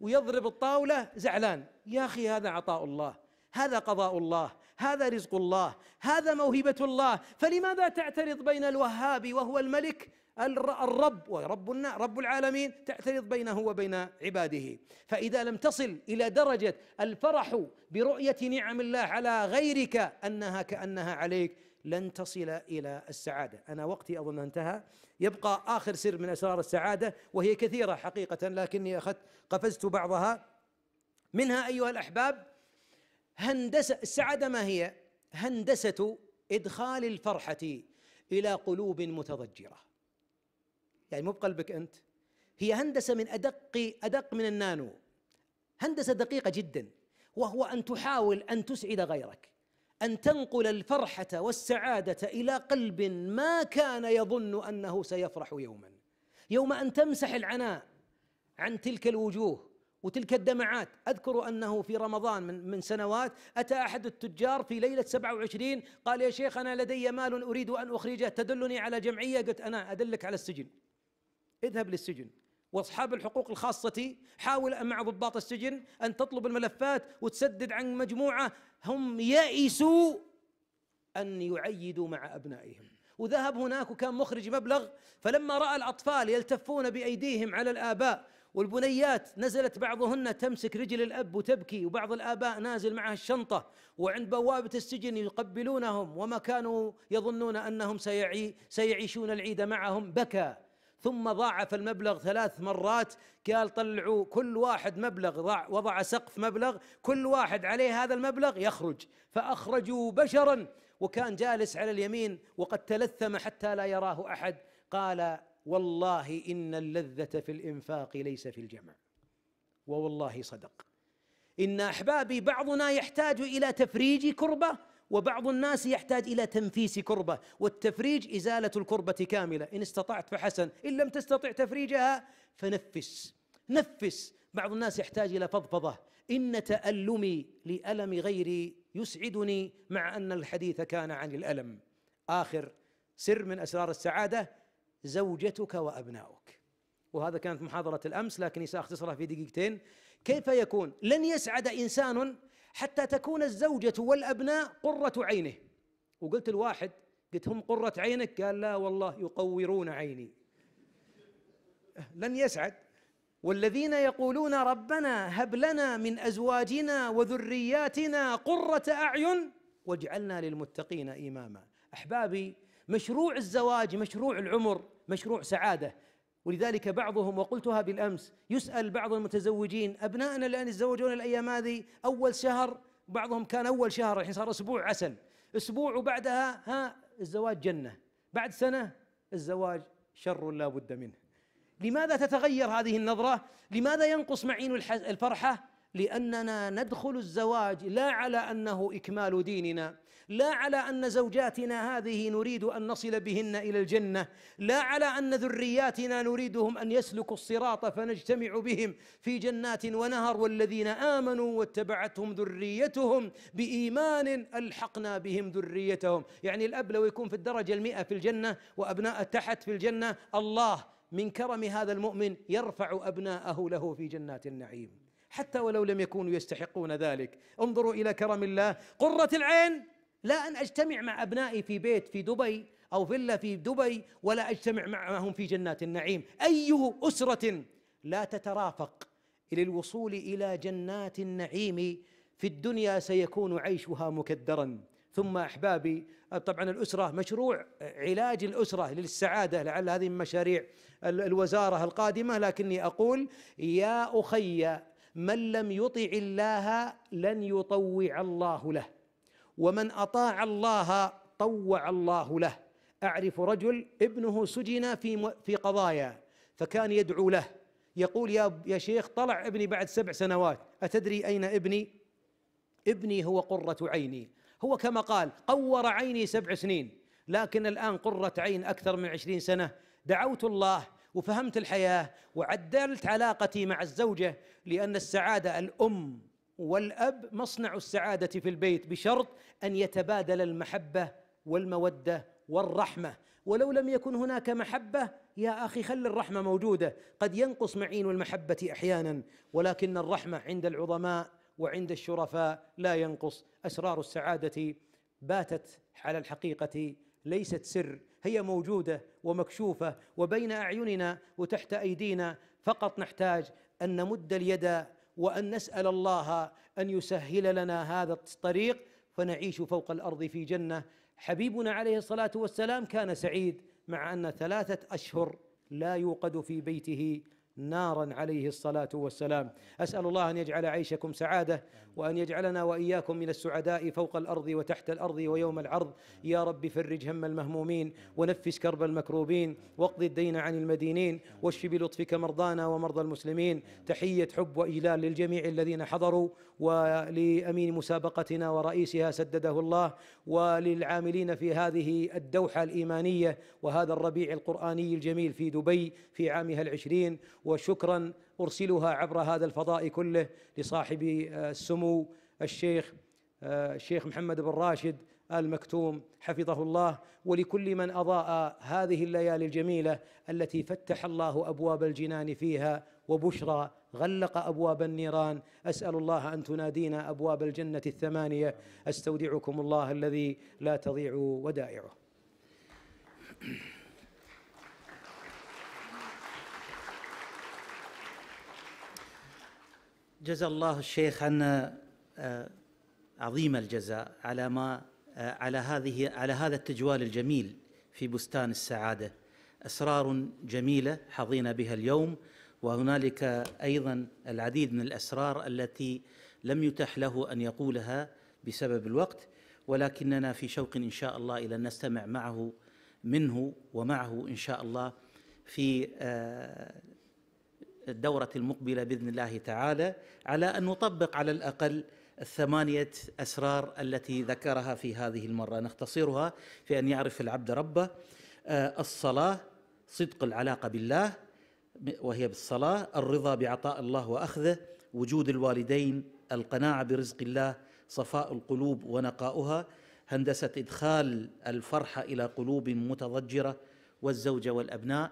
ويضرب الطاوله زعلان يا اخي هذا عطاء الله هذا قضاء الله هذا رزق الله هذا موهبه الله فلماذا تعترض بين الوهاب وهو الملك الرب ورب رب العالمين تعترض بينه وبين عباده فإذا لم تصل إلى درجة الفرح برؤية نعم الله على غيرك أنها كأنها عليك لن تصل الى السعاده، انا وقتي اظن انتهى، يبقى اخر سر من اسرار السعاده وهي كثيره حقيقه لكني اخذت قفزت بعضها منها ايها الاحباب هندسه السعاده ما هي؟ هندسه ادخال الفرحه الى قلوب متضجره. يعني مو بقلبك انت هي هندسه من ادق ادق من النانو هندسه دقيقه جدا وهو ان تحاول ان تسعد غيرك ان تنقل الفرحه والسعاده الى قلب ما كان يظن انه سيفرح يوما يوم ان تمسح العناء عن تلك الوجوه وتلك الدمعات أذكر أنه في رمضان من, من سنوات أتى أحد التجار في ليلة 27 قال يا شيخ أنا لدي مال أريد أن أخرجه تدلني على جمعية قلت أنا أدلك على السجن اذهب للسجن واصحاب الحقوق الخاصه حاول مع ضباط السجن ان تطلب الملفات وتسدد عن مجموعه هم يائسوا ان يعيدوا مع ابنائهم وذهب هناك وكان مخرج مبلغ فلما راى الاطفال يلتفون بايديهم على الاباء والبنيات نزلت بعضهن تمسك رجل الاب وتبكي وبعض الاباء نازل معها الشنطه وعند بوابه السجن يقبلونهم وما كانوا يظنون انهم سيعي سيعيشون العيد معهم بكى ثم ضاعف المبلغ ثلاث مرات قال طلعوا كل واحد مبلغ وضع سقف مبلغ كل واحد عليه هذا المبلغ يخرج فأخرجوا بشرا وكان جالس على اليمين وقد تلثم حتى لا يراه أحد قال والله إن اللذة في الإنفاق ليس في الجمع ووالله صدق إن أحبابي بعضنا يحتاج إلى تفريج كربة وبعض الناس يحتاج إلى تنفيس كربة والتفريج إزالة الكربة كاملة إن استطعت فحسن إن لم تستطع تفريجها فنفس نفس بعض الناس يحتاج إلى فضفضة إن تألمي لألم غيري يسعدني مع أن الحديث كان عن الألم آخر سر من أسرار السعادة زوجتك وأبناؤك وهذا كانت محاضرة الأمس لكني سأختصرها في دقيقتين كيف يكون لن يسعد إنسان حتى تكون الزوجة والأبناء قرة عينه وقلت الواحد قلت هم قرة عينك قال لا والله يقورون عيني لن يسعد والذين يقولون ربنا هب لنا من أزواجنا وذرياتنا قرة أعين واجعلنا للمتقين إماما أحبابي مشروع الزواج مشروع العمر مشروع سعادة ولذلك بعضهم وقلتها بالامس يسال بعض المتزوجين ابنائنا الان يتزوجون الايام هذه اول شهر بعضهم كان اول شهر الحين صار اسبوع عسل اسبوع وبعدها ها الزواج جنه بعد سنه الزواج شر لا بد منه لماذا تتغير هذه النظره لماذا ينقص معين الفرحه لاننا ندخل الزواج لا على انه اكمال ديننا لا على ان زوجاتنا هذه نريد ان نصل بهن الى الجنه لا على ان ذرياتنا نريدهم ان يسلكوا الصراط فنجتمع بهم في جنات ونهر والذين امنوا واتبعتهم ذريتهم بايمان الحقنا بهم ذريتهم يعني الاب لو يكون في الدرجه المئه في الجنه وابناء تحت في الجنه الله من كرم هذا المؤمن يرفع ابناءه له في جنات النعيم حتى ولو لم يكونوا يستحقون ذلك انظروا الى كرم الله قره العين لا أن أجتمع مع أبنائي في بيت في دبي أو فيلا في دبي ولا أجتمع معهم في جنات النعيم أي أسرة لا تترافق للوصول إلى جنات النعيم في الدنيا سيكون عيشها مكدرا ثم احبابي طبعا الاسره مشروع علاج الاسره للسعاده لعل هذه من مشاريع الوزاره القادمه لكني اقول يا اخي من لم يطع الله لن يطوع الله له ومن اطاع الله طوع الله له اعرف رجل ابنه سجن في في قضايا فكان يدعو له يقول يا يا شيخ طلع ابني بعد سبع سنوات اتدري اين ابني ابني هو قره عيني هو كما قال قور عيني سبع سنين لكن الآن قرة عين أكثر من عشرين سنة دعوت الله وفهمت الحياة وعدلت علاقتي مع الزوجة لأن السعادة الأم والاب مصنع السعاده في البيت بشرط ان يتبادل المحبه والموده والرحمه ولو لم يكن هناك محبه يا اخي خل الرحمه موجوده قد ينقص معين المحبه احيانا ولكن الرحمه عند العظماء وعند الشرفاء لا ينقص اسرار السعاده باتت على الحقيقه ليست سر هي موجوده ومكشوفه وبين اعيننا وتحت ايدينا فقط نحتاج ان نمد اليد وان نسال الله ان يسهل لنا هذا الطريق فنعيش فوق الارض في جنه حبيبنا عليه الصلاه والسلام كان سعيد مع ان ثلاثه اشهر لا يوقد في بيته نارا عليه الصلاه والسلام اسال الله ان يجعل عيشكم سعاده وان يجعلنا واياكم من السعداء فوق الارض وتحت الارض ويوم العرض يا رب فرج هم المهمومين ونفس كرب المكروبين واقض الدين عن المدينين واشف بلطفك مرضانا ومرضى المسلمين تحيه حب واجلال للجميع الذين حضروا ولامين مسابقتنا ورئيسها سدده الله وللعاملين في هذه الدوحه الايمانيه وهذا الربيع القراني الجميل في دبي في عامها العشرين وشكرا ارسلها عبر هذا الفضاء كله لصاحب آه، السمو الشيخ آه، الشيخ محمد بن راشد ال مكتوم حفظه الله ولكل من اضاء هذه الليالي الجميله التي فتح الله ابواب الجنان فيها وبشرى غلق ابواب النيران اسال الله ان تنادينا ابواب الجنه الثمانيه استودعكم الله الذي لا تضيع ودائعه جزا الله الشيخ عنا آه، آه، عظيم الجزاء على ما آه، على هذه على هذا التجوال الجميل في بستان السعاده اسرار جميله حظينا بها اليوم وهنالك ايضا العديد من الاسرار التي لم يتح له ان يقولها بسبب الوقت ولكننا في شوق ان شاء الله الى ان نستمع معه منه ومعه ان شاء الله في الدورة المقبلة بإذن الله تعالى على أن نطبق على الأقل الثمانية أسرار التي ذكرها في هذه المرة نختصرها في أن يعرف العبد ربه آه، الصلاة صدق العلاقة بالله وهي بالصلاة الرضا بعطاء الله وأخذه وجود الوالدين القناعة برزق الله صفاء القلوب ونقاؤها هندسة إدخال الفرحة إلى قلوب متضجرة والزوجة والأبناء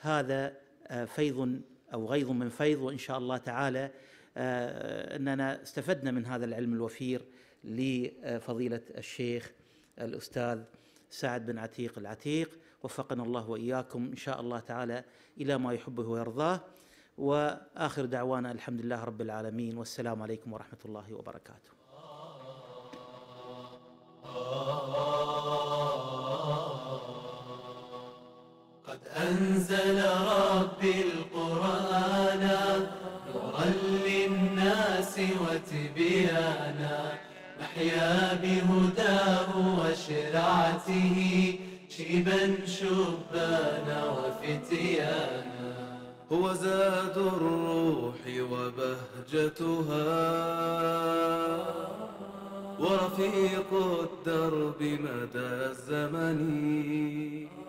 هذا آه، فيض أو غيظ من فيض وإن شاء الله تعالى أننا استفدنا من هذا العلم الوفير لفضيلة الشيخ الأستاذ سعد بن عتيق العتيق وفقنا الله وإياكم إن شاء الله تعالى إلى ما يحبه ويرضاه واخر دعوانا الحمد لله رب العالمين والسلام عليكم ورحمه الله وبركاته. قد أنزل ربي القرآن نورا للناس وتبيانا نحيا بهداه وشرعته شيبا شبانا وفتيانا هو زاد الروح وبهجتها ورفيق الدرب مدى الزمن